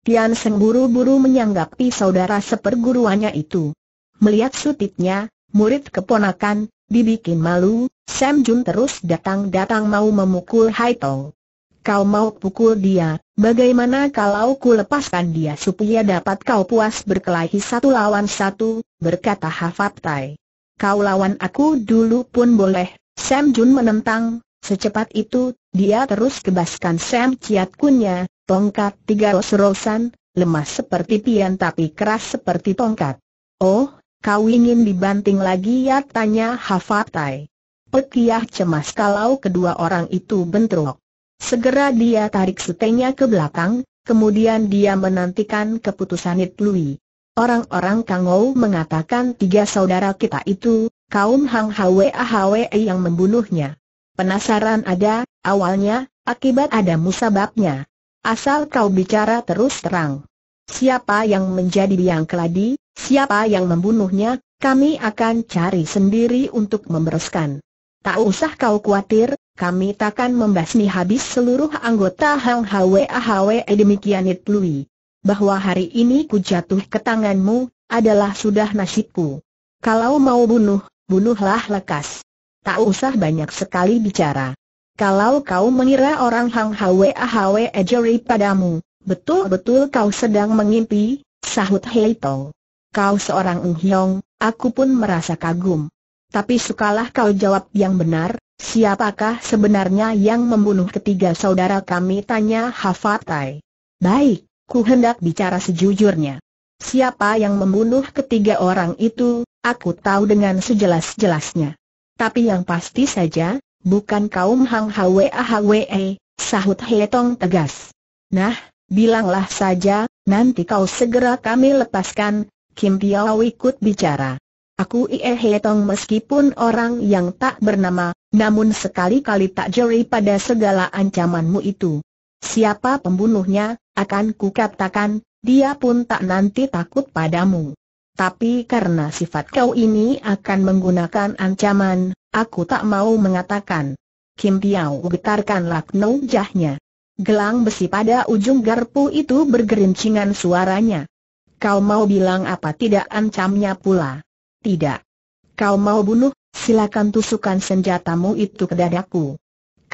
Tian Seng buru-buru menyanggapi saudara seperguruannya itu. Melihat sutitnya, murid keponakan, dibikin malu, Sam Jun terus datang-datang mau memukul Hai Kau mau pukul dia, bagaimana kalau ku lepaskan dia supaya dapat kau puas berkelahi satu lawan satu, berkata Hafaptai. Kau lawan aku dulu pun boleh, Sam Jun menentang, secepat itu, dia terus kebaskan Sam Ciat Kunnya, tongkat tiga ros-rosan, lemas seperti pian tapi keras seperti tongkat. Oh, kau ingin dibanting lagi ya tanya Hafaptai. Pekiah cemas kalau kedua orang itu bentrok. Segera dia tarik setengah ke belakang, kemudian dia menantikan keputusan It Orang-orang Kangou mengatakan tiga saudara kita itu, kaum Hang Hwe Hwe yang membunuhnya. Penasaran ada, awalnya, akibat ada musababnya. Asal kau bicara terus terang. Siapa yang menjadi biang keladi, siapa yang membunuhnya, kami akan cari sendiri untuk membereskan. Tak usah kau khawatir, kami takkan membasmi habis seluruh anggota Hang Hwe Hwe demikian It Lui bahwa hari ini ku jatuh ke tanganmu, adalah sudah nasibku. Kalau mau bunuh, bunuhlah lekas. Tak usah banyak sekali bicara. Kalau kau mengira orang Hang Hwe ahwe Ejeri padamu, betul-betul kau sedang mengimpi, sahut Hei Tong. Kau seorang Ung aku pun merasa kagum. Tapi sukalah kau jawab yang benar, siapakah sebenarnya yang membunuh ketiga saudara kami tanya Hafatai. Baik, Ku hendak bicara sejujurnya. Siapa yang membunuh ketiga orang itu, aku tahu dengan sejelas-jelasnya. Tapi yang pasti saja, bukan kaum Hang Hwe Hwe, sahut Hetong tegas. Nah, bilanglah saja, nanti kau segera kami lepaskan, Kim Piao ikut bicara. Aku Ie Hetong meskipun orang yang tak bernama, namun sekali-kali tak jeri pada segala ancamanmu itu. Siapa pembunuhnya, akan kukatakan, dia pun tak nanti takut padamu. Tapi karena sifat kau ini akan menggunakan ancaman, aku tak mau mengatakan. Kim Piao getarkan lakno jahnya. Gelang besi pada ujung garpu itu bergerincingan suaranya. Kau mau bilang apa tidak ancamnya pula? Tidak. Kau mau bunuh, silakan tusukan senjatamu itu ke dadaku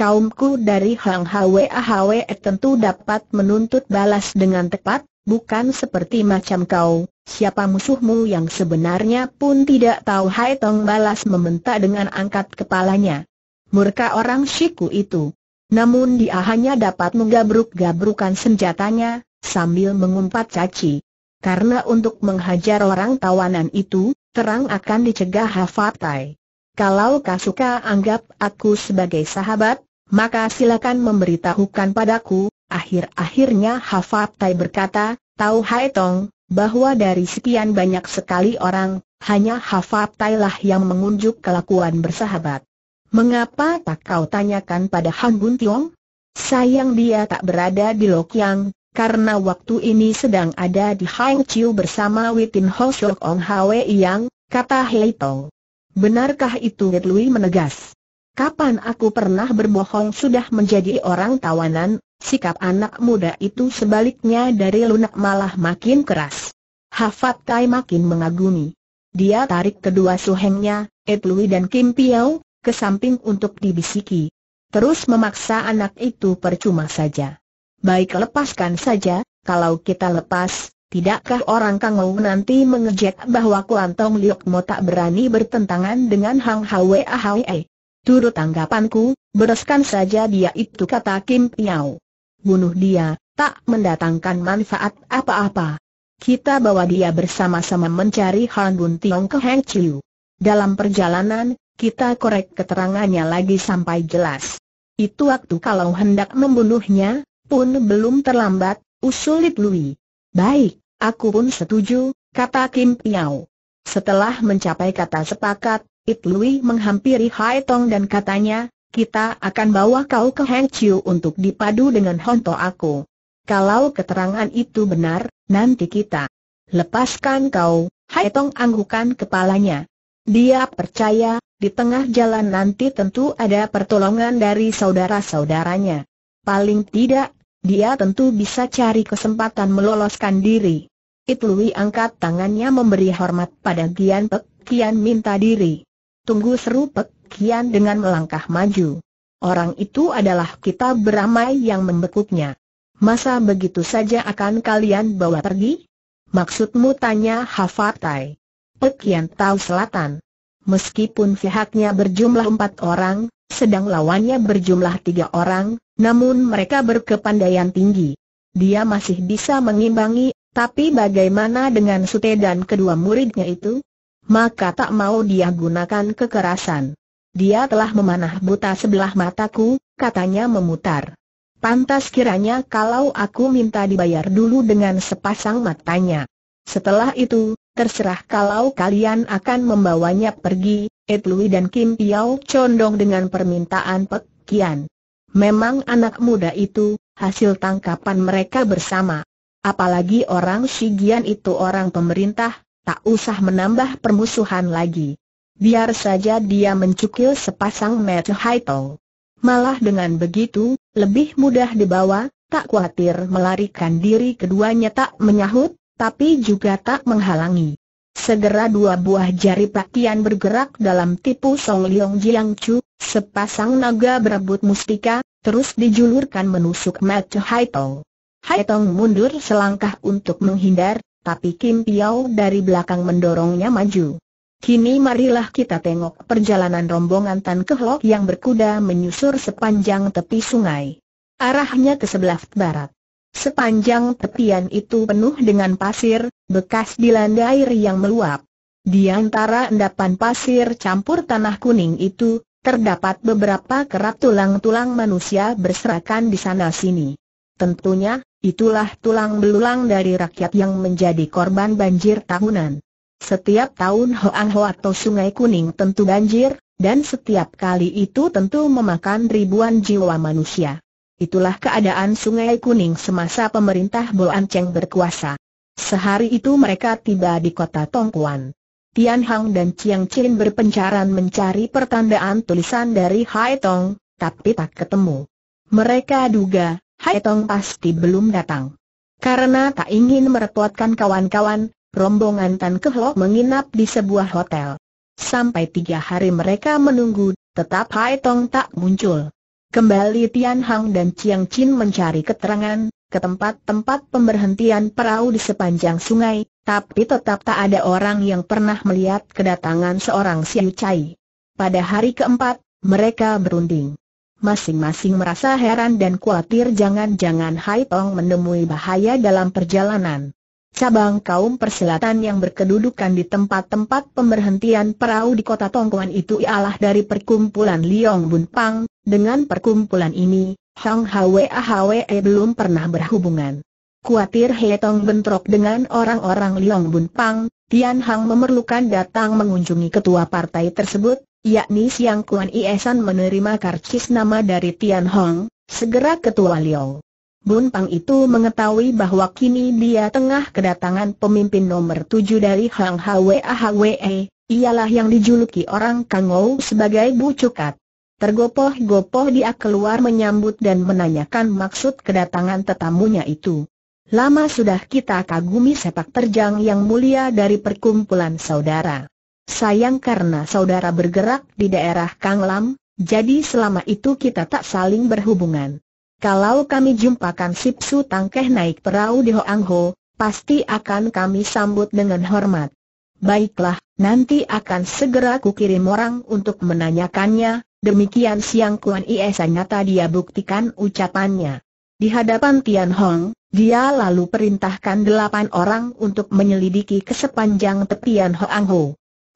kaumku dari Hang Hwe Ahwe tentu dapat menuntut balas dengan tepat, bukan seperti macam kau, siapa musuhmu yang sebenarnya pun tidak tahu Hai Tong balas membentak dengan angkat kepalanya. Murka orang Shiku itu. Namun dia hanya dapat menggabruk-gabrukan senjatanya, sambil mengumpat caci. Karena untuk menghajar orang tawanan itu, terang akan dicegah Hafatai. Kalau kau suka anggap aku sebagai sahabat, maka silakan memberitahukan padaku, akhir-akhirnya Hafat Tai berkata, Tahu Hai Tong, bahwa dari sekian banyak sekali orang, hanya Hafat Tai lah yang mengunjuk kelakuan bersahabat. Mengapa tak kau tanyakan pada Han Bun Tiong? Sayang dia tak berada di Lok Yang, karena waktu ini sedang ada di Hang Chiu bersama Witin Ho Shok Ong Hwe Yang, kata Hei Tong. Benarkah itu Get Lui menegas? Kapan aku pernah berbohong sudah menjadi orang tawanan, sikap anak muda itu sebaliknya dari lunak malah makin keras. Hafat Tai makin mengagumi. Dia tarik kedua suhengnya, Lui dan Kim Piao, ke samping untuk dibisiki. Terus memaksa anak itu percuma saja. Baik lepaskan saja, kalau kita lepas, Tidakkah orang kangau nanti mengejek bahwa Kuantong Liok Mo tak berani bertentangan dengan Hang Hwa Hwa? Turut tanggapanku, bereskan saja dia itu kata Kim Piao. Bunuh dia, tak mendatangkan manfaat apa-apa. Kita bawa dia bersama-sama mencari Han Bun Tiong ke Heng Chiu. Dalam perjalanan, kita korek keterangannya lagi sampai jelas. Itu waktu kalau hendak membunuhnya, pun belum terlambat, usul Lip Lui. Baik, aku pun setuju, kata Kim Piao. Setelah mencapai kata sepakat, It Lui menghampiri Hai Tong dan katanya, kita akan bawa kau ke Heng Chiu untuk dipadu dengan Honto aku. Kalau keterangan itu benar, nanti kita lepaskan kau, Hai Tong anggukan kepalanya. Dia percaya, di tengah jalan nanti tentu ada pertolongan dari saudara-saudaranya. Paling tidak, dia tentu bisa cari kesempatan meloloskan diri. It Lui angkat tangannya memberi hormat pada Gian Pek, Kian minta diri. Tunggu seru Pek Kian dengan melangkah maju. Orang itu adalah kita beramai yang membekuknya. Masa begitu saja akan kalian bawa pergi? Maksudmu tanya Hafatai. Pek Kian tahu selatan. Meskipun pihaknya berjumlah empat orang, sedang lawannya berjumlah tiga orang, namun mereka berkepandaian tinggi. Dia masih bisa mengimbangi, tapi bagaimana dengan Sute dan kedua muridnya itu? maka tak mau dia gunakan kekerasan. Dia telah memanah buta sebelah mataku, katanya memutar. Pantas kiranya kalau aku minta dibayar dulu dengan sepasang matanya. Setelah itu, terserah kalau kalian akan membawanya pergi, Ed Lui dan Kim Piao condong dengan permintaan Pek Kian. Memang anak muda itu, hasil tangkapan mereka bersama. Apalagi orang Shigian itu orang pemerintah, tak usah menambah permusuhan lagi. Biar saja dia mencukil sepasang mata haitong. Malah dengan begitu, lebih mudah dibawa, tak khawatir melarikan diri keduanya tak menyahut, tapi juga tak menghalangi. Segera dua buah jari pakaian bergerak dalam tipu Song Leong Jiang Chu, sepasang naga berebut mustika, terus dijulurkan menusuk mata Haitong. Haitong mundur selangkah untuk menghindar, tapi Kim Piao dari belakang mendorongnya maju. Kini marilah kita tengok perjalanan rombongan Tan Kehlok yang berkuda menyusur sepanjang tepi sungai. Arahnya ke sebelah barat. Sepanjang tepian itu penuh dengan pasir, bekas dilanda air yang meluap. Di antara endapan pasir campur tanah kuning itu, terdapat beberapa kerak tulang-tulang manusia berserakan di sana-sini. Tentunya, Itulah tulang belulang dari rakyat yang menjadi korban banjir tahunan. Setiap tahun Hoang Ho atau Sungai Kuning tentu banjir, dan setiap kali itu tentu memakan ribuan jiwa manusia. Itulah keadaan Sungai Kuning semasa pemerintah Boan Cheng berkuasa. Sehari itu mereka tiba di kota Tongkuan. Tian Hang dan Chiang Chin berpencaran mencari pertandaan tulisan dari Hai Tong, tapi tak ketemu. Mereka duga, Hai Tong pasti belum datang. Karena tak ingin merepotkan kawan-kawan, rombongan Tan Kehlok menginap di sebuah hotel. Sampai tiga hari mereka menunggu, tetap Hai Tong tak muncul. Kembali Tian Hang dan Chiang Chin mencari keterangan, ke tempat-tempat pemberhentian perahu di sepanjang sungai, tapi tetap tak ada orang yang pernah melihat kedatangan seorang Siu Chai. Pada hari keempat, mereka berunding masing-masing merasa heran dan khawatir jangan-jangan Hai Tong menemui bahaya dalam perjalanan. Cabang kaum perselatan yang berkedudukan di tempat-tempat pemberhentian perahu di kota Tongkuan itu ialah dari perkumpulan Liong Bun Pang, dengan perkumpulan ini, Hang Hwe Hwe belum pernah berhubungan. Kuatir He Tong bentrok dengan orang-orang Liong Bun Pang, Tian Hang memerlukan datang mengunjungi ketua partai tersebut, yakni Siang Kuan Iesan menerima karcis nama dari Tian Hong, segera ketua Liao. Bun Pang itu mengetahui bahwa kini dia tengah kedatangan pemimpin nomor tujuh dari Hang Hwe Hwe, e, ialah yang dijuluki orang Kangou sebagai Bu Cukat. Tergopoh-gopoh dia keluar menyambut dan menanyakan maksud kedatangan tetamunya itu. Lama sudah kita kagumi sepak terjang yang mulia dari perkumpulan saudara. Sayang karena saudara bergerak di daerah Kang Lam, jadi selama itu kita tak saling berhubungan. Kalau kami jumpakan Sip Su Tangkeh naik perahu di Hoang Ho, pasti akan kami sambut dengan hormat. Baiklah, nanti akan segera kukirim orang untuk menanyakannya, demikian Siang Kuan Iesa nyata dia buktikan ucapannya. Di hadapan Tian Hong, dia lalu perintahkan delapan orang untuk menyelidiki kesepanjang tepian Hoang Ho.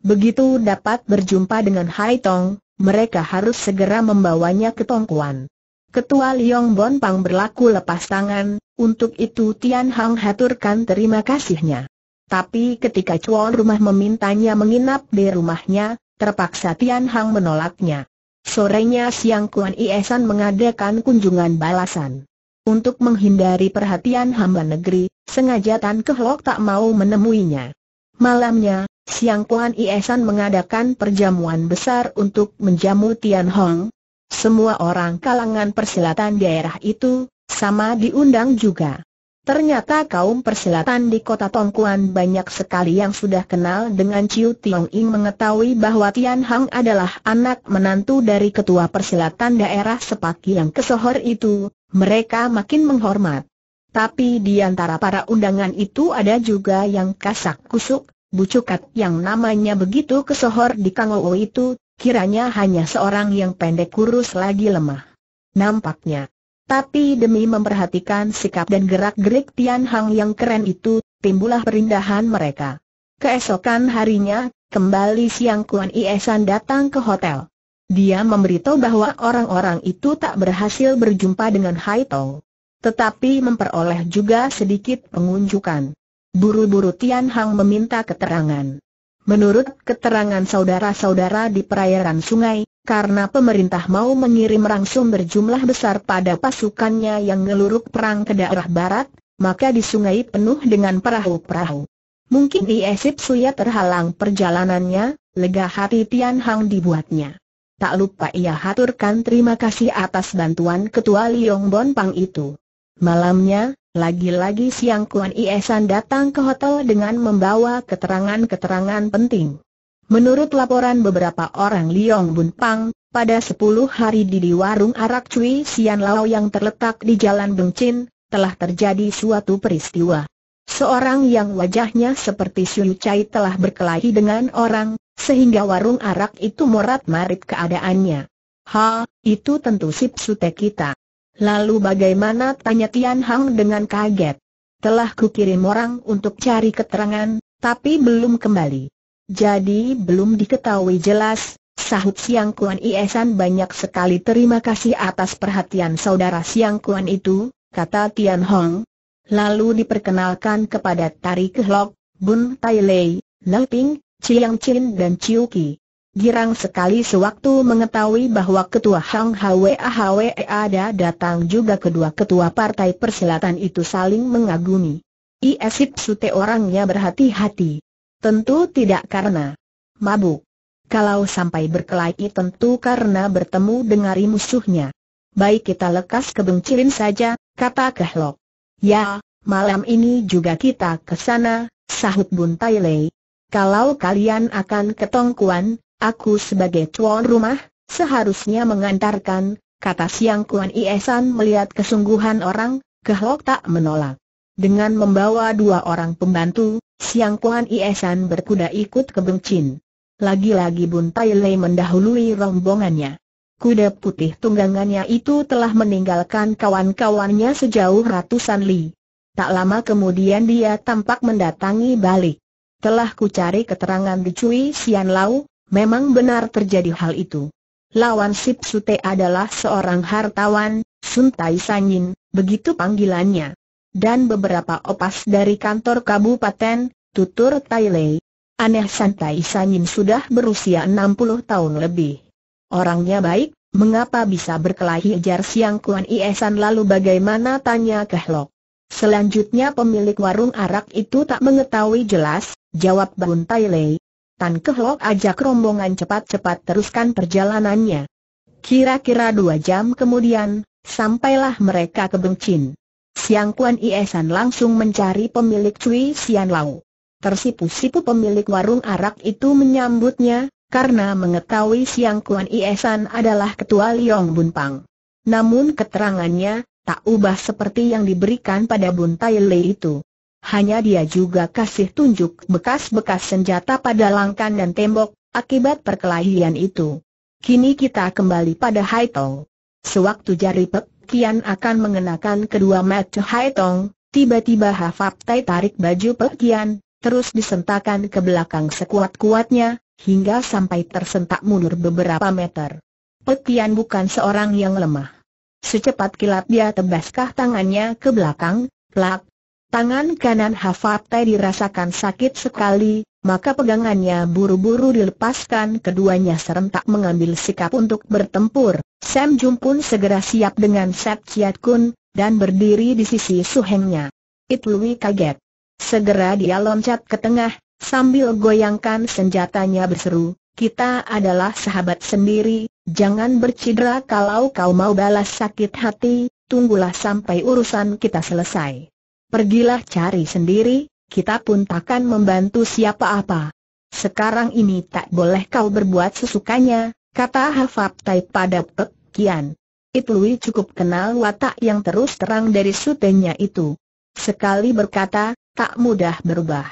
Begitu dapat berjumpa dengan Hai Tong, mereka harus segera membawanya ke Tongkuan. Ketua Liong Bon Pang berlaku lepas tangan, untuk itu Tian Hang haturkan terima kasihnya. Tapi ketika cuan rumah memintanya menginap di rumahnya, terpaksa Tian Hang menolaknya. Sorenya Siang Kuan Iesan mengadakan kunjungan balasan. Untuk menghindari perhatian hamba negeri, sengaja Tan Kehlok tak mau menemuinya. Malamnya, Siang Kuan Iesan mengadakan perjamuan besar untuk menjamu Tian Hong. Semua orang kalangan persilatan daerah itu, sama diundang juga. Ternyata kaum persilatan di kota Tongkuan banyak sekali yang sudah kenal dengan Ciu Tiong Ing mengetahui bahwa Tian Hang adalah anak menantu dari ketua persilatan daerah sepaki yang kesohor itu, mereka makin menghormat. Tapi di antara para undangan itu ada juga yang kasak kusuk, bucukat yang namanya begitu kesohor di Kangowo itu, kiranya hanya seorang yang pendek kurus lagi lemah. Nampaknya. Tapi demi memperhatikan sikap dan gerak-gerik Tian Hang yang keren itu, timbullah perindahan mereka. Keesokan harinya, kembali Siang Kuan Iesan datang ke hotel. Dia memberitahu bahwa orang-orang itu tak berhasil berjumpa dengan Hai Tong. Tetapi memperoleh juga sedikit pengunjukan. Buru-buru Tian Hang meminta keterangan. Menurut keterangan saudara-saudara di perairan sungai, karena pemerintah mau mengirim langsung berjumlah besar pada pasukannya yang ngeluruk perang ke daerah barat, maka di sungai penuh dengan perahu-perahu. Mungkin Iesip Suya terhalang perjalanannya, lega hati Tian Hang dibuatnya. Tak lupa ia haturkan terima kasih atas bantuan ketua Liong Bon Pang itu. Malamnya, lagi-lagi Siang Kuan Iesan datang ke hotel dengan membawa keterangan-keterangan penting. Menurut laporan beberapa orang Liong Bun Pang, pada 10 hari di warung arak Cui Sian Lao yang terletak di Jalan Bengcin, telah terjadi suatu peristiwa. Seorang yang wajahnya seperti Siu Chai telah berkelahi dengan orang, sehingga warung arak itu morat-marit keadaannya. Ha, itu tentu Sip Sute kita. Lalu bagaimana tanya Tian Hang dengan kaget? Telah kukirim orang untuk cari keterangan, tapi belum kembali. Jadi belum diketahui jelas, sahut Siang Kuan Iesan banyak sekali terima kasih atas perhatian saudara Siang Kuan itu, kata Tian Hong. Lalu diperkenalkan kepada Tari Kehlok, Bun Tai Lei, Ping, Chiang Chin dan Chiu Ki. Girang sekali sewaktu mengetahui bahwa ketua Hang Hwe Hwe ada datang juga kedua ketua partai persilatan itu saling mengagumi. Iesip Sute orangnya berhati-hati. Tentu tidak karena mabuk. Kalau sampai berkelahi tentu karena bertemu dengan musuhnya. Baik kita lekas kebencirin saja, kata Kehlok. Ya, malam ini juga kita ke sana, sahut Bun Tai Lei. Kalau kalian akan ketongkuan, Aku sebagai tuan rumah, seharusnya mengantarkan, kata Siang Kuan Iesan melihat kesungguhan orang, Kehlok tak menolak. Dengan membawa dua orang pembantu, Siang Kuan Iesan berkuda ikut ke Bengcin. Lagi-lagi Bun Tai Lei mendahului rombongannya. Kuda putih tunggangannya itu telah meninggalkan kawan-kawannya sejauh ratusan li. Tak lama kemudian dia tampak mendatangi balik. Telah ku cari keterangan di Cui Sian Lau, Memang benar terjadi hal itu. Lawan Sip Sute adalah seorang hartawan, Sun Suntai Sanyin, begitu panggilannya. Dan beberapa opas dari kantor kabupaten, tutur Tai Lei. Aneh Sun San Sanyin sudah berusia 60 tahun lebih. Orangnya baik, mengapa bisa berkelahi jar siang Kuan Iesan lalu bagaimana tanya Kehlok. Selanjutnya pemilik warung arak itu tak mengetahui jelas, jawab Bun Tai Lei, Tan Kehlok ajak rombongan cepat-cepat teruskan perjalanannya. Kira-kira dua jam kemudian, sampailah mereka ke Bengcin. Siang Kuan Iesan langsung mencari pemilik Cui Sian Lau. Tersipu-sipu pemilik warung arak itu menyambutnya, karena mengetahui Siang Kuan Iesan adalah ketua Liong Pang. Namun keterangannya, tak ubah seperti yang diberikan pada Tai Lei itu hanya dia juga kasih tunjuk bekas-bekas senjata pada langkan dan tembok, akibat perkelahian itu. Kini kita kembali pada Haitong. Sewaktu jari Pek Kian akan mengenakan kedua mata Haitong, tiba-tiba Hafap Tai tarik baju Pek Kian, terus disentakan ke belakang sekuat-kuatnya, hingga sampai tersentak mundur beberapa meter. Pek Kian bukan seorang yang lemah. Secepat kilat dia tebaskah tangannya ke belakang, plak, Tangan kanan Hafate dirasakan sakit sekali, maka pegangannya buru-buru dilepaskan keduanya serentak mengambil sikap untuk bertempur. Sam Jum pun segera siap dengan Sep Chiat Kun, dan berdiri di sisi suhengnya. It Lui kaget. Segera dia loncat ke tengah, sambil goyangkan senjatanya berseru, kita adalah sahabat sendiri, jangan bercidera kalau kau mau balas sakit hati, tunggulah sampai urusan kita selesai. Pergilah cari sendiri, kita pun takkan membantu siapa-apa. Sekarang ini tak boleh kau berbuat sesukanya, kata Tai pada Pek Kian. Itului cukup kenal watak yang terus terang dari sutenya itu. Sekali berkata, tak mudah berubah.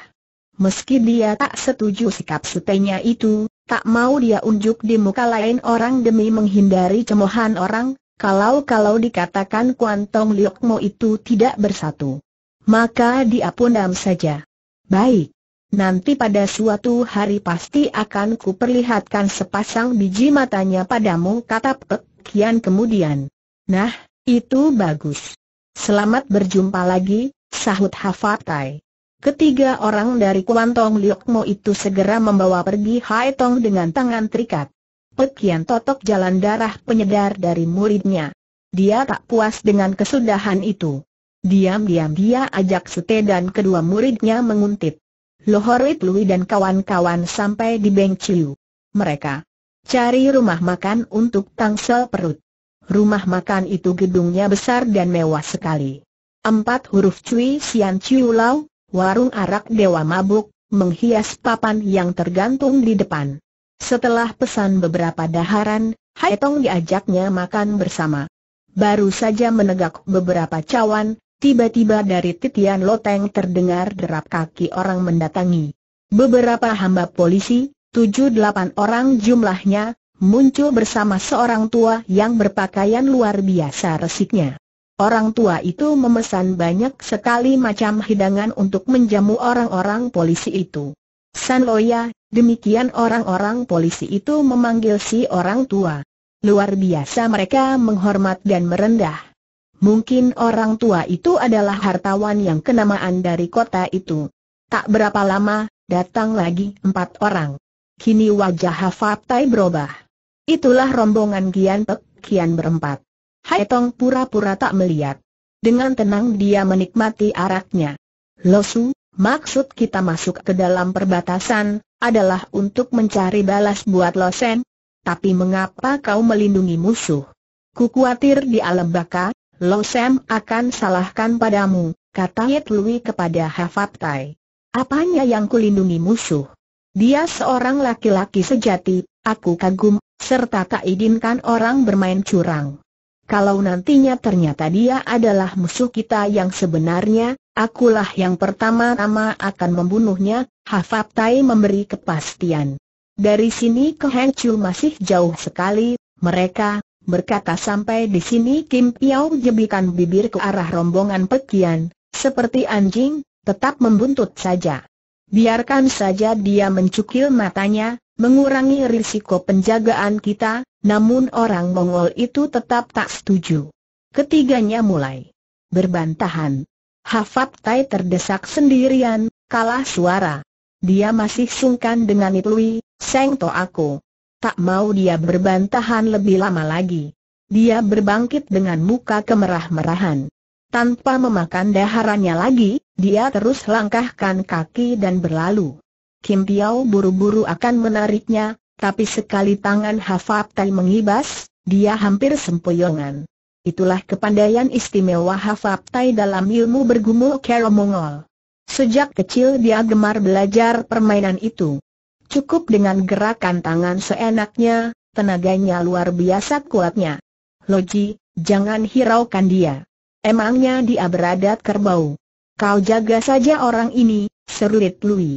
Meski dia tak setuju sikap sutenya itu, tak mau dia unjuk di muka lain orang demi menghindari cemohan orang, kalau-kalau dikatakan Kuantong Liokmo itu tidak bersatu maka dia pun saja. Baik. Nanti pada suatu hari pasti akan kuperlihatkan sepasang biji matanya padamu kata Pek Kian kemudian. Nah, itu bagus. Selamat berjumpa lagi, sahut Hafatai. Ketiga orang dari Kuantong Liokmo itu segera membawa pergi Hai Tong dengan tangan terikat. Pekian totok jalan darah penyedar dari muridnya. Dia tak puas dengan kesudahan itu. Diam-diam dia ajak Sute dan kedua muridnya menguntit. Lohorit Lui dan kawan-kawan sampai di Beng Chiu. Mereka cari rumah makan untuk tangsel perut. Rumah makan itu gedungnya besar dan mewah sekali. Empat huruf Cui Sian Chiu Lau, warung arak dewa mabuk, menghias papan yang tergantung di depan. Setelah pesan beberapa daharan, Hai Tong diajaknya makan bersama. Baru saja menegak beberapa cawan, Tiba-tiba dari titian loteng terdengar derap kaki orang mendatangi. Beberapa hamba polisi, tujuh delapan orang jumlahnya, muncul bersama seorang tua yang berpakaian luar biasa resiknya. Orang tua itu memesan banyak sekali macam hidangan untuk menjamu orang-orang polisi itu. San Loya, demikian orang-orang polisi itu memanggil si orang tua. Luar biasa mereka menghormat dan merendah. Mungkin orang tua itu adalah hartawan yang kenamaan dari kota itu. Tak berapa lama, datang lagi empat orang. Kini wajah Hafatai berubah. Itulah rombongan Gian Pek, Kian berempat. Haitong pura-pura tak melihat. Dengan tenang dia menikmati araknya. Losu, maksud kita masuk ke dalam perbatasan, adalah untuk mencari balas buat Losen. Tapi mengapa kau melindungi musuh? Ku khawatir di alam baka, Lo Sam akan salahkan padamu, kata Yit Lui kepada Hafat Apanya yang kulindungi musuh? Dia seorang laki-laki sejati, aku kagum, serta tak izinkan orang bermain curang. Kalau nantinya ternyata dia adalah musuh kita yang sebenarnya, akulah yang pertama-tama akan membunuhnya, Hafat memberi kepastian. Dari sini ke masih jauh sekali, mereka, Berkata sampai di sini Kim Piao jebikan bibir ke arah rombongan Pekian, seperti anjing, tetap membuntut saja. Biarkan saja dia mencukil matanya, mengurangi risiko penjagaan kita, namun orang Mongol itu tetap tak setuju. Ketiganya mulai berbantahan. Hafat Tai terdesak sendirian, kalah suara. Dia masih sungkan dengan Itlui, Seng To aku, tak mau dia berbantahan lebih lama lagi. Dia berbangkit dengan muka kemerah-merahan. Tanpa memakan daharannya lagi, dia terus langkahkan kaki dan berlalu. Kim Piao buru-buru akan menariknya, tapi sekali tangan Tai mengibas, dia hampir sempoyongan. Itulah kepandaian istimewa Tai dalam ilmu bergumul kero Mongol. Sejak kecil dia gemar belajar permainan itu. Cukup dengan gerakan tangan seenaknya, tenaganya luar biasa kuatnya. Loji, jangan hiraukan dia. Emangnya dia beradat kerbau. Kau jaga saja orang ini, seru serulit Lui.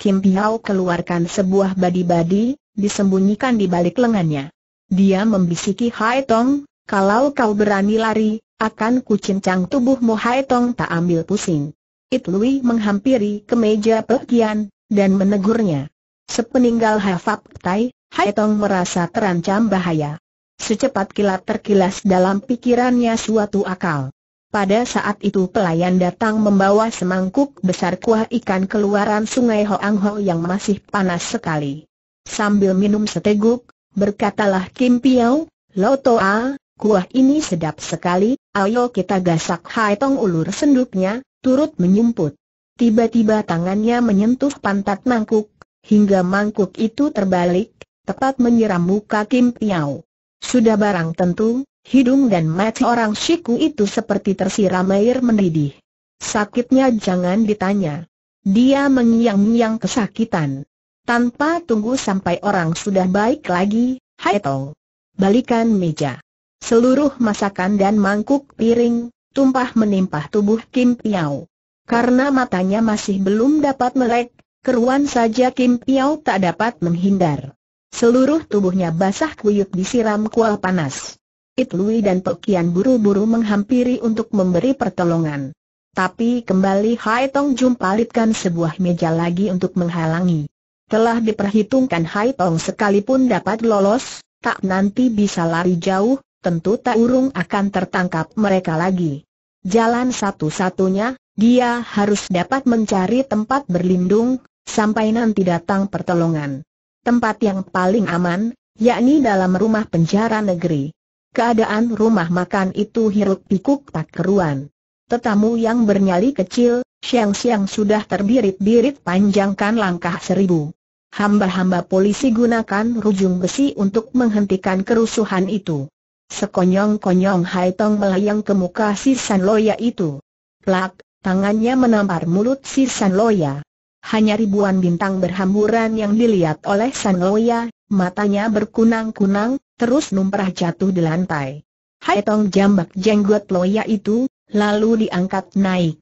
Kim Piao keluarkan sebuah badi-badi, disembunyikan di balik lengannya. Dia membisiki Hai Tong, kalau kau berani lari, akan kucincang tubuhmu Hai Tong tak ambil pusing. It Lui menghampiri ke meja pekian, dan menegurnya. Sepeninggal Hafab Tai, Hai Tong merasa terancam bahaya. Secepat kilat terkilas dalam pikirannya suatu akal. Pada saat itu pelayan datang membawa semangkuk besar kuah ikan keluaran sungai Hoang Ho yang masih panas sekali. Sambil minum seteguk, berkatalah Kim Piao, Loto A, kuah ini sedap sekali, ayo kita gasak Hai Tong ulur senduknya, turut menyumput. Tiba-tiba tangannya menyentuh pantat mangkuk, hingga mangkuk itu terbalik, tepat menyiram muka Kim Piao. Sudah barang tentu, hidung dan mata orang Shiku itu seperti tersiram air mendidih. Sakitnya jangan ditanya. Dia mengiang-ngiang kesakitan. Tanpa tunggu sampai orang sudah baik lagi, Hai Tong. Balikan meja. Seluruh masakan dan mangkuk piring, tumpah menimpah tubuh Kim Piao. Karena matanya masih belum dapat melek, Keruan saja Kim Piao tak dapat menghindar. Seluruh tubuhnya basah kuyup disiram kuah panas. It Lui dan Pekian buru-buru menghampiri untuk memberi pertolongan. Tapi kembali Hai Tong palitkan sebuah meja lagi untuk menghalangi. Telah diperhitungkan Hai Tong sekalipun dapat lolos, tak nanti bisa lari jauh, tentu tak urung akan tertangkap mereka lagi. Jalan satu-satunya, dia harus dapat mencari tempat berlindung, sampai nanti datang pertolongan. Tempat yang paling aman, yakni dalam rumah penjara negeri. Keadaan rumah makan itu hiruk pikuk tak keruan. Tetamu yang bernyali kecil, siang-siang sudah terbirit-birit panjangkan langkah seribu. Hamba-hamba polisi gunakan rujung besi untuk menghentikan kerusuhan itu. Sekonyong-konyong Hai Tong melayang ke muka si San Loya itu. Plak, tangannya menampar mulut si San Loya. Hanya ribuan bintang berhamburan yang dilihat oleh San Loya, matanya berkunang-kunang, terus numprah jatuh di lantai. Hai Tong jambak jenggot Loya itu, lalu diangkat naik.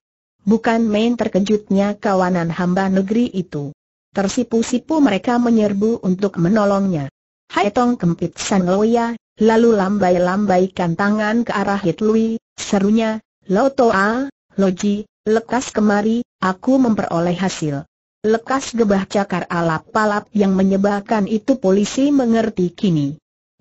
Bukan main terkejutnya kawanan hamba negeri itu. Tersipu-sipu mereka menyerbu untuk menolongnya. Hai Tong kempit San Loya, lalu lambai-lambaikan tangan ke arah Hitlui, serunya, Lo Toa, Loji, lekas kemari, aku memperoleh hasil. Lekas gebah cakar alap palap yang menyebalkan itu polisi mengerti kini.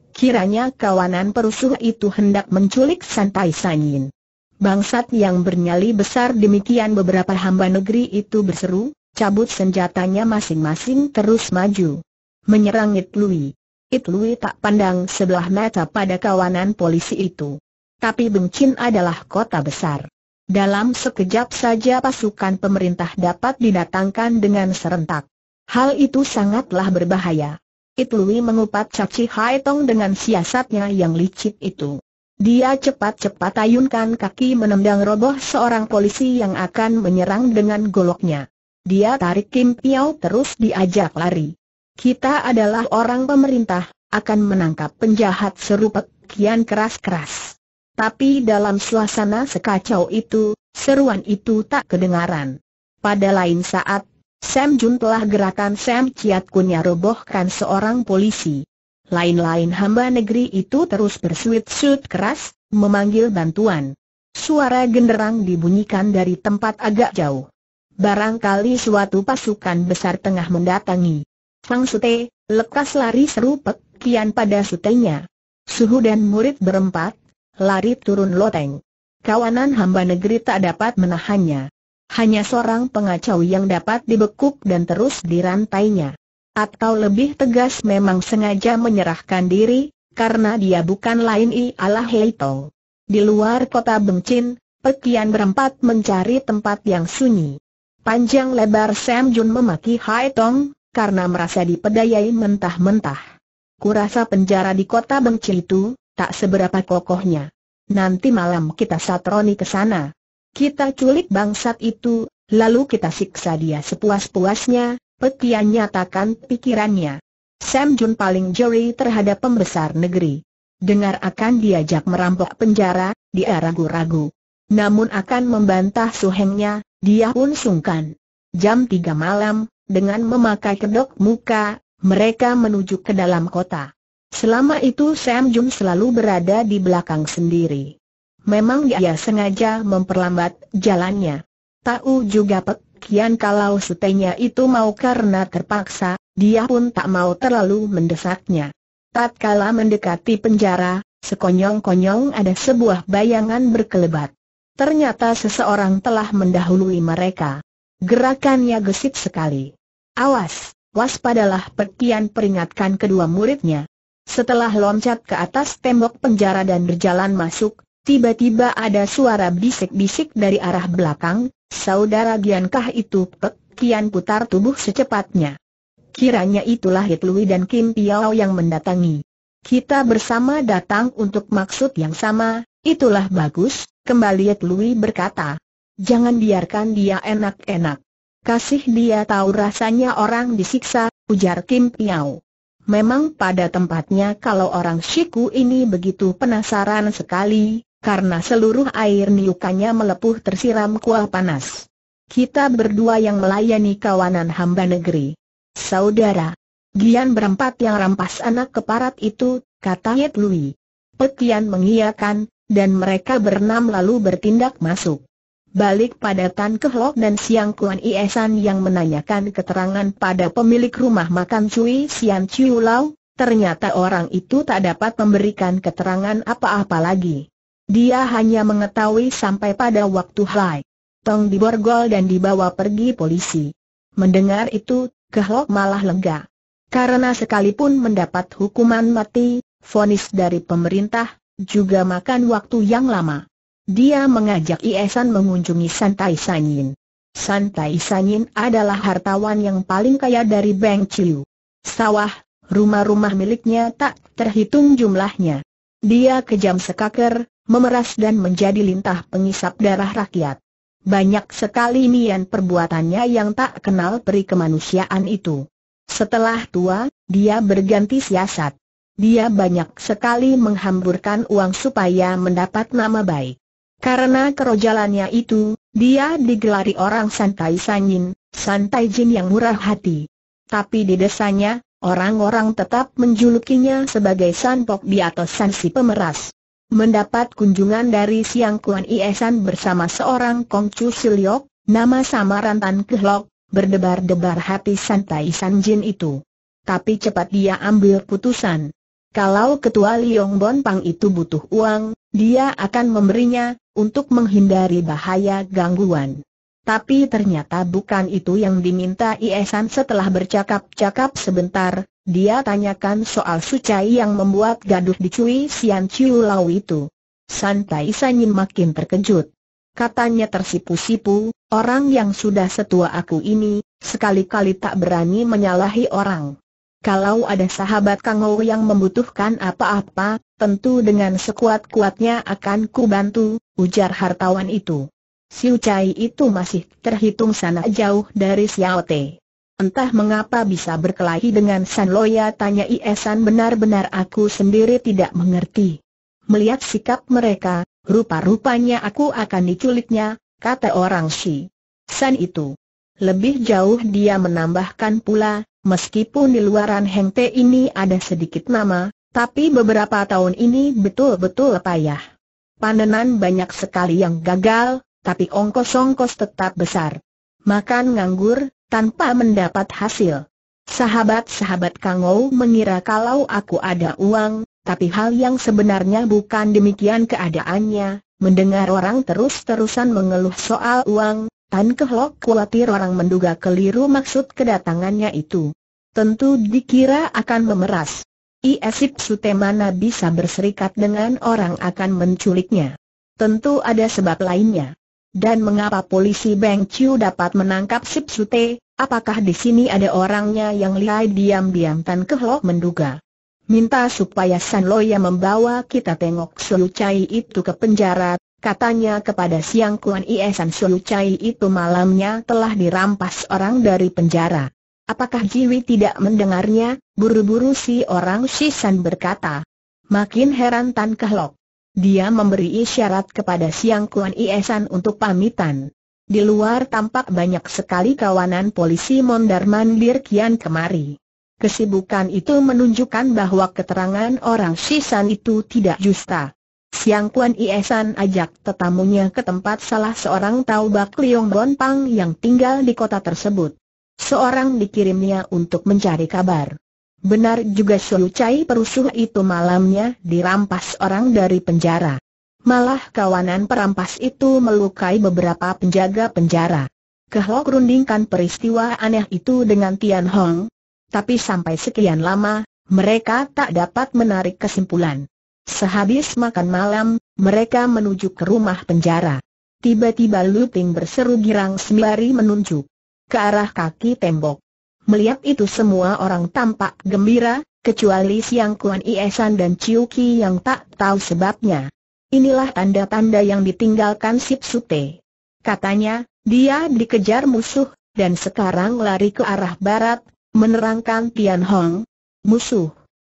Kiranya kawanan perusuh itu hendak menculik Santai Sanyin. Bangsat yang bernyali besar demikian beberapa hamba negeri itu berseru, cabut senjatanya masing-masing terus maju. Menyerang Itlui. Itlui tak pandang sebelah mata pada kawanan polisi itu. Tapi Bengcin adalah kota besar. Dalam sekejap saja pasukan pemerintah dapat didatangkan dengan serentak. Hal itu sangatlah berbahaya. Itlui mengupat Caci Hai Tong dengan siasatnya yang licik itu. Dia cepat-cepat ayunkan kaki menendang roboh seorang polisi yang akan menyerang dengan goloknya. Dia tarik Kim Piao terus diajak lari. Kita adalah orang pemerintah, akan menangkap penjahat serupa kian keras-keras. Tapi dalam suasana sekacau itu, seruan itu tak kedengaran. Pada lain saat, Sam Jun telah gerakan Sam Chiat Kunya robohkan seorang polisi. Lain-lain hamba negeri itu terus bersuit-suit keras, memanggil bantuan. Suara genderang dibunyikan dari tempat agak jauh. Barangkali suatu pasukan besar tengah mendatangi. Sang Sute, lekas lari seru pekian pada sutenya. Suhu dan murid berempat, lari turun loteng. Kawanan hamba negeri tak dapat menahannya. Hanya seorang pengacau yang dapat dibekuk dan terus dirantainya. Atau lebih tegas memang sengaja menyerahkan diri, karena dia bukan lain ialah Heitong. Di luar kota Bengcin, Pekian berempat mencari tempat yang sunyi. Panjang lebar Sam Jun memaki Haitong, karena merasa dipedayai mentah-mentah. Kurasa penjara di kota Bengcin itu, Tak seberapa kokohnya. Nanti malam kita satroni ke sana. Kita culik bangsat itu, lalu kita siksa dia sepuas-puasnya, Petian nyatakan pikirannya. Sam Jun paling jeri terhadap pembesar negeri. Dengar akan diajak merampok penjara, dia ragu-ragu. Namun akan membantah suhengnya, dia pun sungkan. Jam tiga malam, dengan memakai kedok muka, mereka menuju ke dalam kota. Selama itu Sam Jung selalu berada di belakang sendiri. Memang dia sengaja memperlambat jalannya. Tahu juga Pek Kian kalau setenya itu mau karena terpaksa, dia pun tak mau terlalu mendesaknya. Tatkala mendekati penjara, sekonyong-konyong ada sebuah bayangan berkelebat. Ternyata seseorang telah mendahului mereka. Gerakannya gesit sekali. Awas, waspadalah Pekian peringatkan kedua muridnya. Setelah loncat ke atas tembok penjara dan berjalan masuk, tiba-tiba ada suara bisik-bisik dari arah belakang, saudara Giankah itu pek, kian putar tubuh secepatnya. Kiranya itulah Hitlui dan Kim Piao yang mendatangi. Kita bersama datang untuk maksud yang sama, itulah bagus, kembali Hitlui berkata. Jangan biarkan dia enak-enak. Kasih dia tahu rasanya orang disiksa, ujar Kim Piao. Memang pada tempatnya kalau orang Shiku ini begitu penasaran sekali, karena seluruh air niukannya melepuh tersiram kuah panas. Kita berdua yang melayani kawanan hamba negeri. Saudara, Gian berempat yang rampas anak keparat itu, kata Yet Lui. Petian mengiyakan, dan mereka berenam lalu bertindak masuk balik pada Tan Kehlok dan Siang Kuan Iesan yang menanyakan keterangan pada pemilik rumah makan Cui Sian Chiu Lau, ternyata orang itu tak dapat memberikan keterangan apa-apa lagi. Dia hanya mengetahui sampai pada waktu Hai Tong diborgol dan dibawa pergi polisi. Mendengar itu, Kehlok malah lega. Karena sekalipun mendapat hukuman mati, vonis dari pemerintah, juga makan waktu yang lama. Dia mengajak Iesan mengunjungi Santai Sanyin. Santai Sanyin adalah hartawan yang paling kaya dari Beng Chiu. Sawah, rumah-rumah miliknya tak terhitung jumlahnya. Dia kejam sekaker, memeras dan menjadi lintah pengisap darah rakyat. Banyak sekali nian perbuatannya yang tak kenal peri kemanusiaan itu. Setelah tua, dia berganti siasat. Dia banyak sekali menghamburkan uang supaya mendapat nama baik. Karena kerojalannya itu, dia digelari orang santai sanyin, santai jin yang murah hati. Tapi di desanya, orang-orang tetap menjulukinya sebagai Sanpok di atas Sansi Pemeras. Mendapat kunjungan dari Siang Kuan Iesan bersama seorang Kongcu Siliok, nama samaran Tan Kehlok, berdebar-debar hati santai Sanjin itu. Tapi cepat dia ambil putusan. Kalau ketua Liong Bon Pang itu butuh uang, dia akan memberinya, untuk menghindari bahaya gangguan. Tapi ternyata bukan itu yang diminta Iesan setelah bercakap-cakap sebentar, dia tanyakan soal sucai yang membuat gaduh di Cui Sian Chiu Lau itu. Santai Sanyin makin terkejut. Katanya tersipu-sipu, orang yang sudah setua aku ini, sekali-kali tak berani menyalahi orang. Kalau ada sahabat Kang yang membutuhkan apa-apa, tentu dengan sekuat-kuatnya akan kubantu, ujar hartawan itu. Siu Chai itu masih terhitung sangat jauh dari Xiao Te. Entah mengapa bisa berkelahi dengan San Loya tanya Iesan benar-benar aku sendiri tidak mengerti. Melihat sikap mereka, rupa-rupanya aku akan diculiknya, kata orang Si. San itu. Lebih jauh dia menambahkan pula, Meskipun di luaran Heng Te ini ada sedikit nama, tapi beberapa tahun ini betul-betul payah. Panenan banyak sekali yang gagal, tapi ongkos-ongkos tetap besar. Makan nganggur, tanpa mendapat hasil. Sahabat-sahabat Kangou mengira kalau aku ada uang, tapi hal yang sebenarnya bukan demikian keadaannya. Mendengar orang terus-terusan mengeluh soal uang, Tan Kehlok khawatir orang menduga keliru maksud kedatangannya itu. Tentu dikira akan memeras. Iesip mana bisa berserikat dengan orang akan menculiknya. Tentu ada sebab lainnya. Dan mengapa polisi Beng Chiu dapat menangkap Sip Sute, apakah di sini ada orangnya yang lihai diam-diam Tan Kehlok menduga. Minta supaya San Loya membawa kita tengok Chai itu ke penjara, Katanya kepada Siang Kuan Iesan Shu Chai itu malamnya telah dirampas orang dari penjara. Apakah Jiwi tidak mendengarnya? Buru-buru si orang Shisan berkata. Makin heran Tan Kehlok. Dia memberi isyarat kepada Siang Kuan Iesan untuk pamitan. Di luar tampak banyak sekali kawanan polisi mondar-mandir kian kemari. Kesibukan itu menunjukkan bahwa keterangan orang Shisan itu tidak justa. Siang Kuan Iesan ajak tetamunya ke tempat salah seorang taubak Liong Bonpang yang tinggal di kota tersebut. Seorang dikirimnya untuk mencari kabar. Benar juga Xiu Chai perusuh itu malamnya dirampas orang dari penjara. Malah kawanan perampas itu melukai beberapa penjaga penjara. Kehlok rundingkan peristiwa aneh itu dengan Tian Hong. Tapi sampai sekian lama, mereka tak dapat menarik kesimpulan. Sehabis makan malam, mereka menuju ke rumah penjara. Tiba-tiba Luting berseru girang sembari menunjuk ke arah kaki tembok. Melihat itu semua orang tampak gembira, kecuali Siang Kuan Iesan dan Chiu Ki yang tak tahu sebabnya. Inilah tanda-tanda yang ditinggalkan Sip Sute. Katanya, dia dikejar musuh, dan sekarang lari ke arah barat, menerangkan Tian Hong. Musuh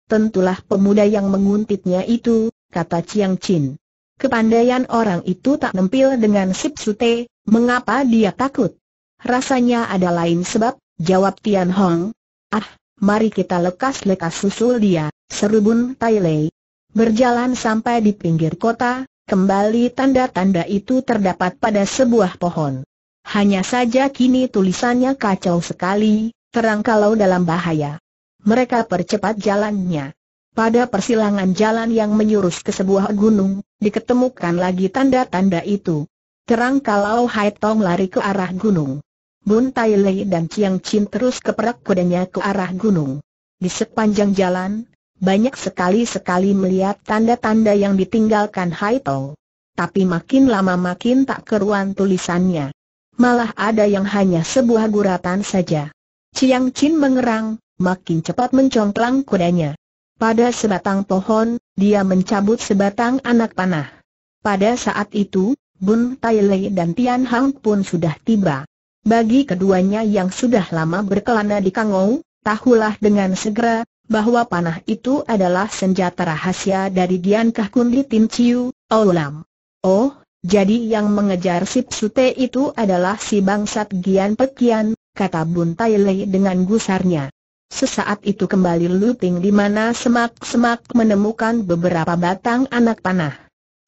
tentulah pemuda yang menguntitnya itu, kata Chiang Chin. Kepandaian orang itu tak nempil dengan Sip Sute, mengapa dia takut? Rasanya ada lain sebab, jawab Tian Hong. Ah, mari kita lekas-lekas susul dia, seru Bun Tai Lei. Berjalan sampai di pinggir kota, kembali tanda-tanda itu terdapat pada sebuah pohon. Hanya saja kini tulisannya kacau sekali, terang kalau dalam bahaya. Mereka percepat jalannya. Pada persilangan jalan yang menyurus ke sebuah gunung, diketemukan lagi tanda-tanda itu. Terang kalau Hai Tong lari ke arah gunung. Bun Tai Lei dan Chiang Chin terus keperak kudanya ke arah gunung. Di sepanjang jalan, banyak sekali-sekali melihat tanda-tanda yang ditinggalkan Hai Tong. Tapi makin lama makin tak keruan tulisannya. Malah ada yang hanya sebuah guratan saja. Chiang Chin mengerang, makin cepat mencongklang kudanya. Pada sebatang pohon, dia mencabut sebatang anak panah. Pada saat itu, Bun Tai Lei dan Tian Hang pun sudah tiba. Bagi keduanya yang sudah lama berkelana di Kangou, tahulah dengan segera bahwa panah itu adalah senjata rahasia dari Dian Kun Li Tin Chiu, Oulam. Oh, jadi yang mengejar Sip Sute itu adalah si bangsat Gian Pekian, kata Bun Tai Lei dengan gusarnya. Sesaat itu kembali luting di mana semak-semak menemukan beberapa batang anak panah.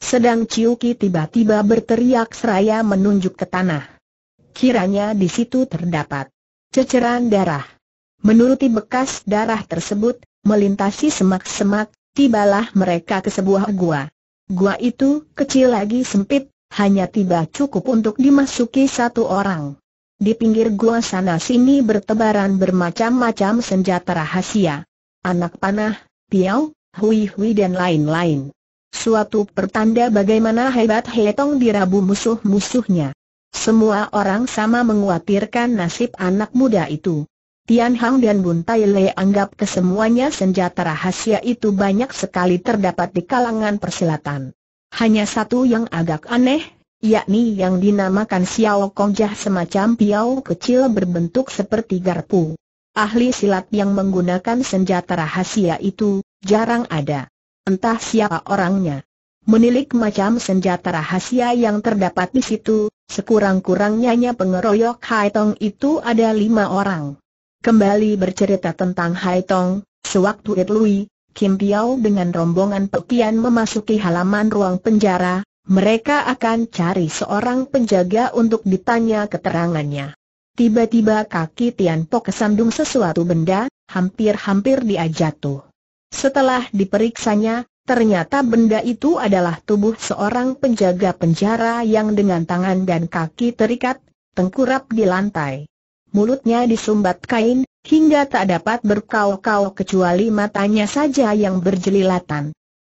Sedang Ciuki tiba-tiba berteriak seraya menunjuk ke tanah. Kiranya di situ terdapat ceceran darah. Menuruti bekas darah tersebut, melintasi semak-semak, tibalah mereka ke sebuah gua. Gua itu kecil lagi sempit, hanya tiba cukup untuk dimasuki satu orang. Di pinggir gua sana-sini bertebaran bermacam-macam senjata rahasia. Anak panah, piau, hui-hui dan lain-lain. Suatu pertanda bagaimana hebat Hetong dirabu musuh-musuhnya. Semua orang sama menguatirkan nasib anak muda itu. Tian Hang dan Bun Tai Le anggap kesemuanya senjata rahasia itu banyak sekali terdapat di kalangan persilatan. Hanya satu yang agak aneh, yakni yang dinamakan Xiao Kongjah semacam piau kecil berbentuk seperti garpu. Ahli silat yang menggunakan senjata rahasia itu, jarang ada. Entah siapa orangnya. Menilik macam senjata rahasia yang terdapat di situ, sekurang-kurangnya hanya pengeroyok Hai Tong itu ada lima orang. Kembali bercerita tentang Hai Tong, sewaktu Ed Lui, Kim Piao dengan rombongan pekian memasuki halaman ruang penjara, mereka akan cari seorang penjaga untuk ditanya keterangannya. Tiba-tiba kaki Tian Po kesandung sesuatu benda, hampir-hampir dia jatuh. Setelah diperiksanya, ternyata benda itu adalah tubuh seorang penjaga penjara yang dengan tangan dan kaki terikat, tengkurap di lantai. Mulutnya disumbat kain, hingga tak dapat berkau-kau kecuali matanya saja yang berjelilatan.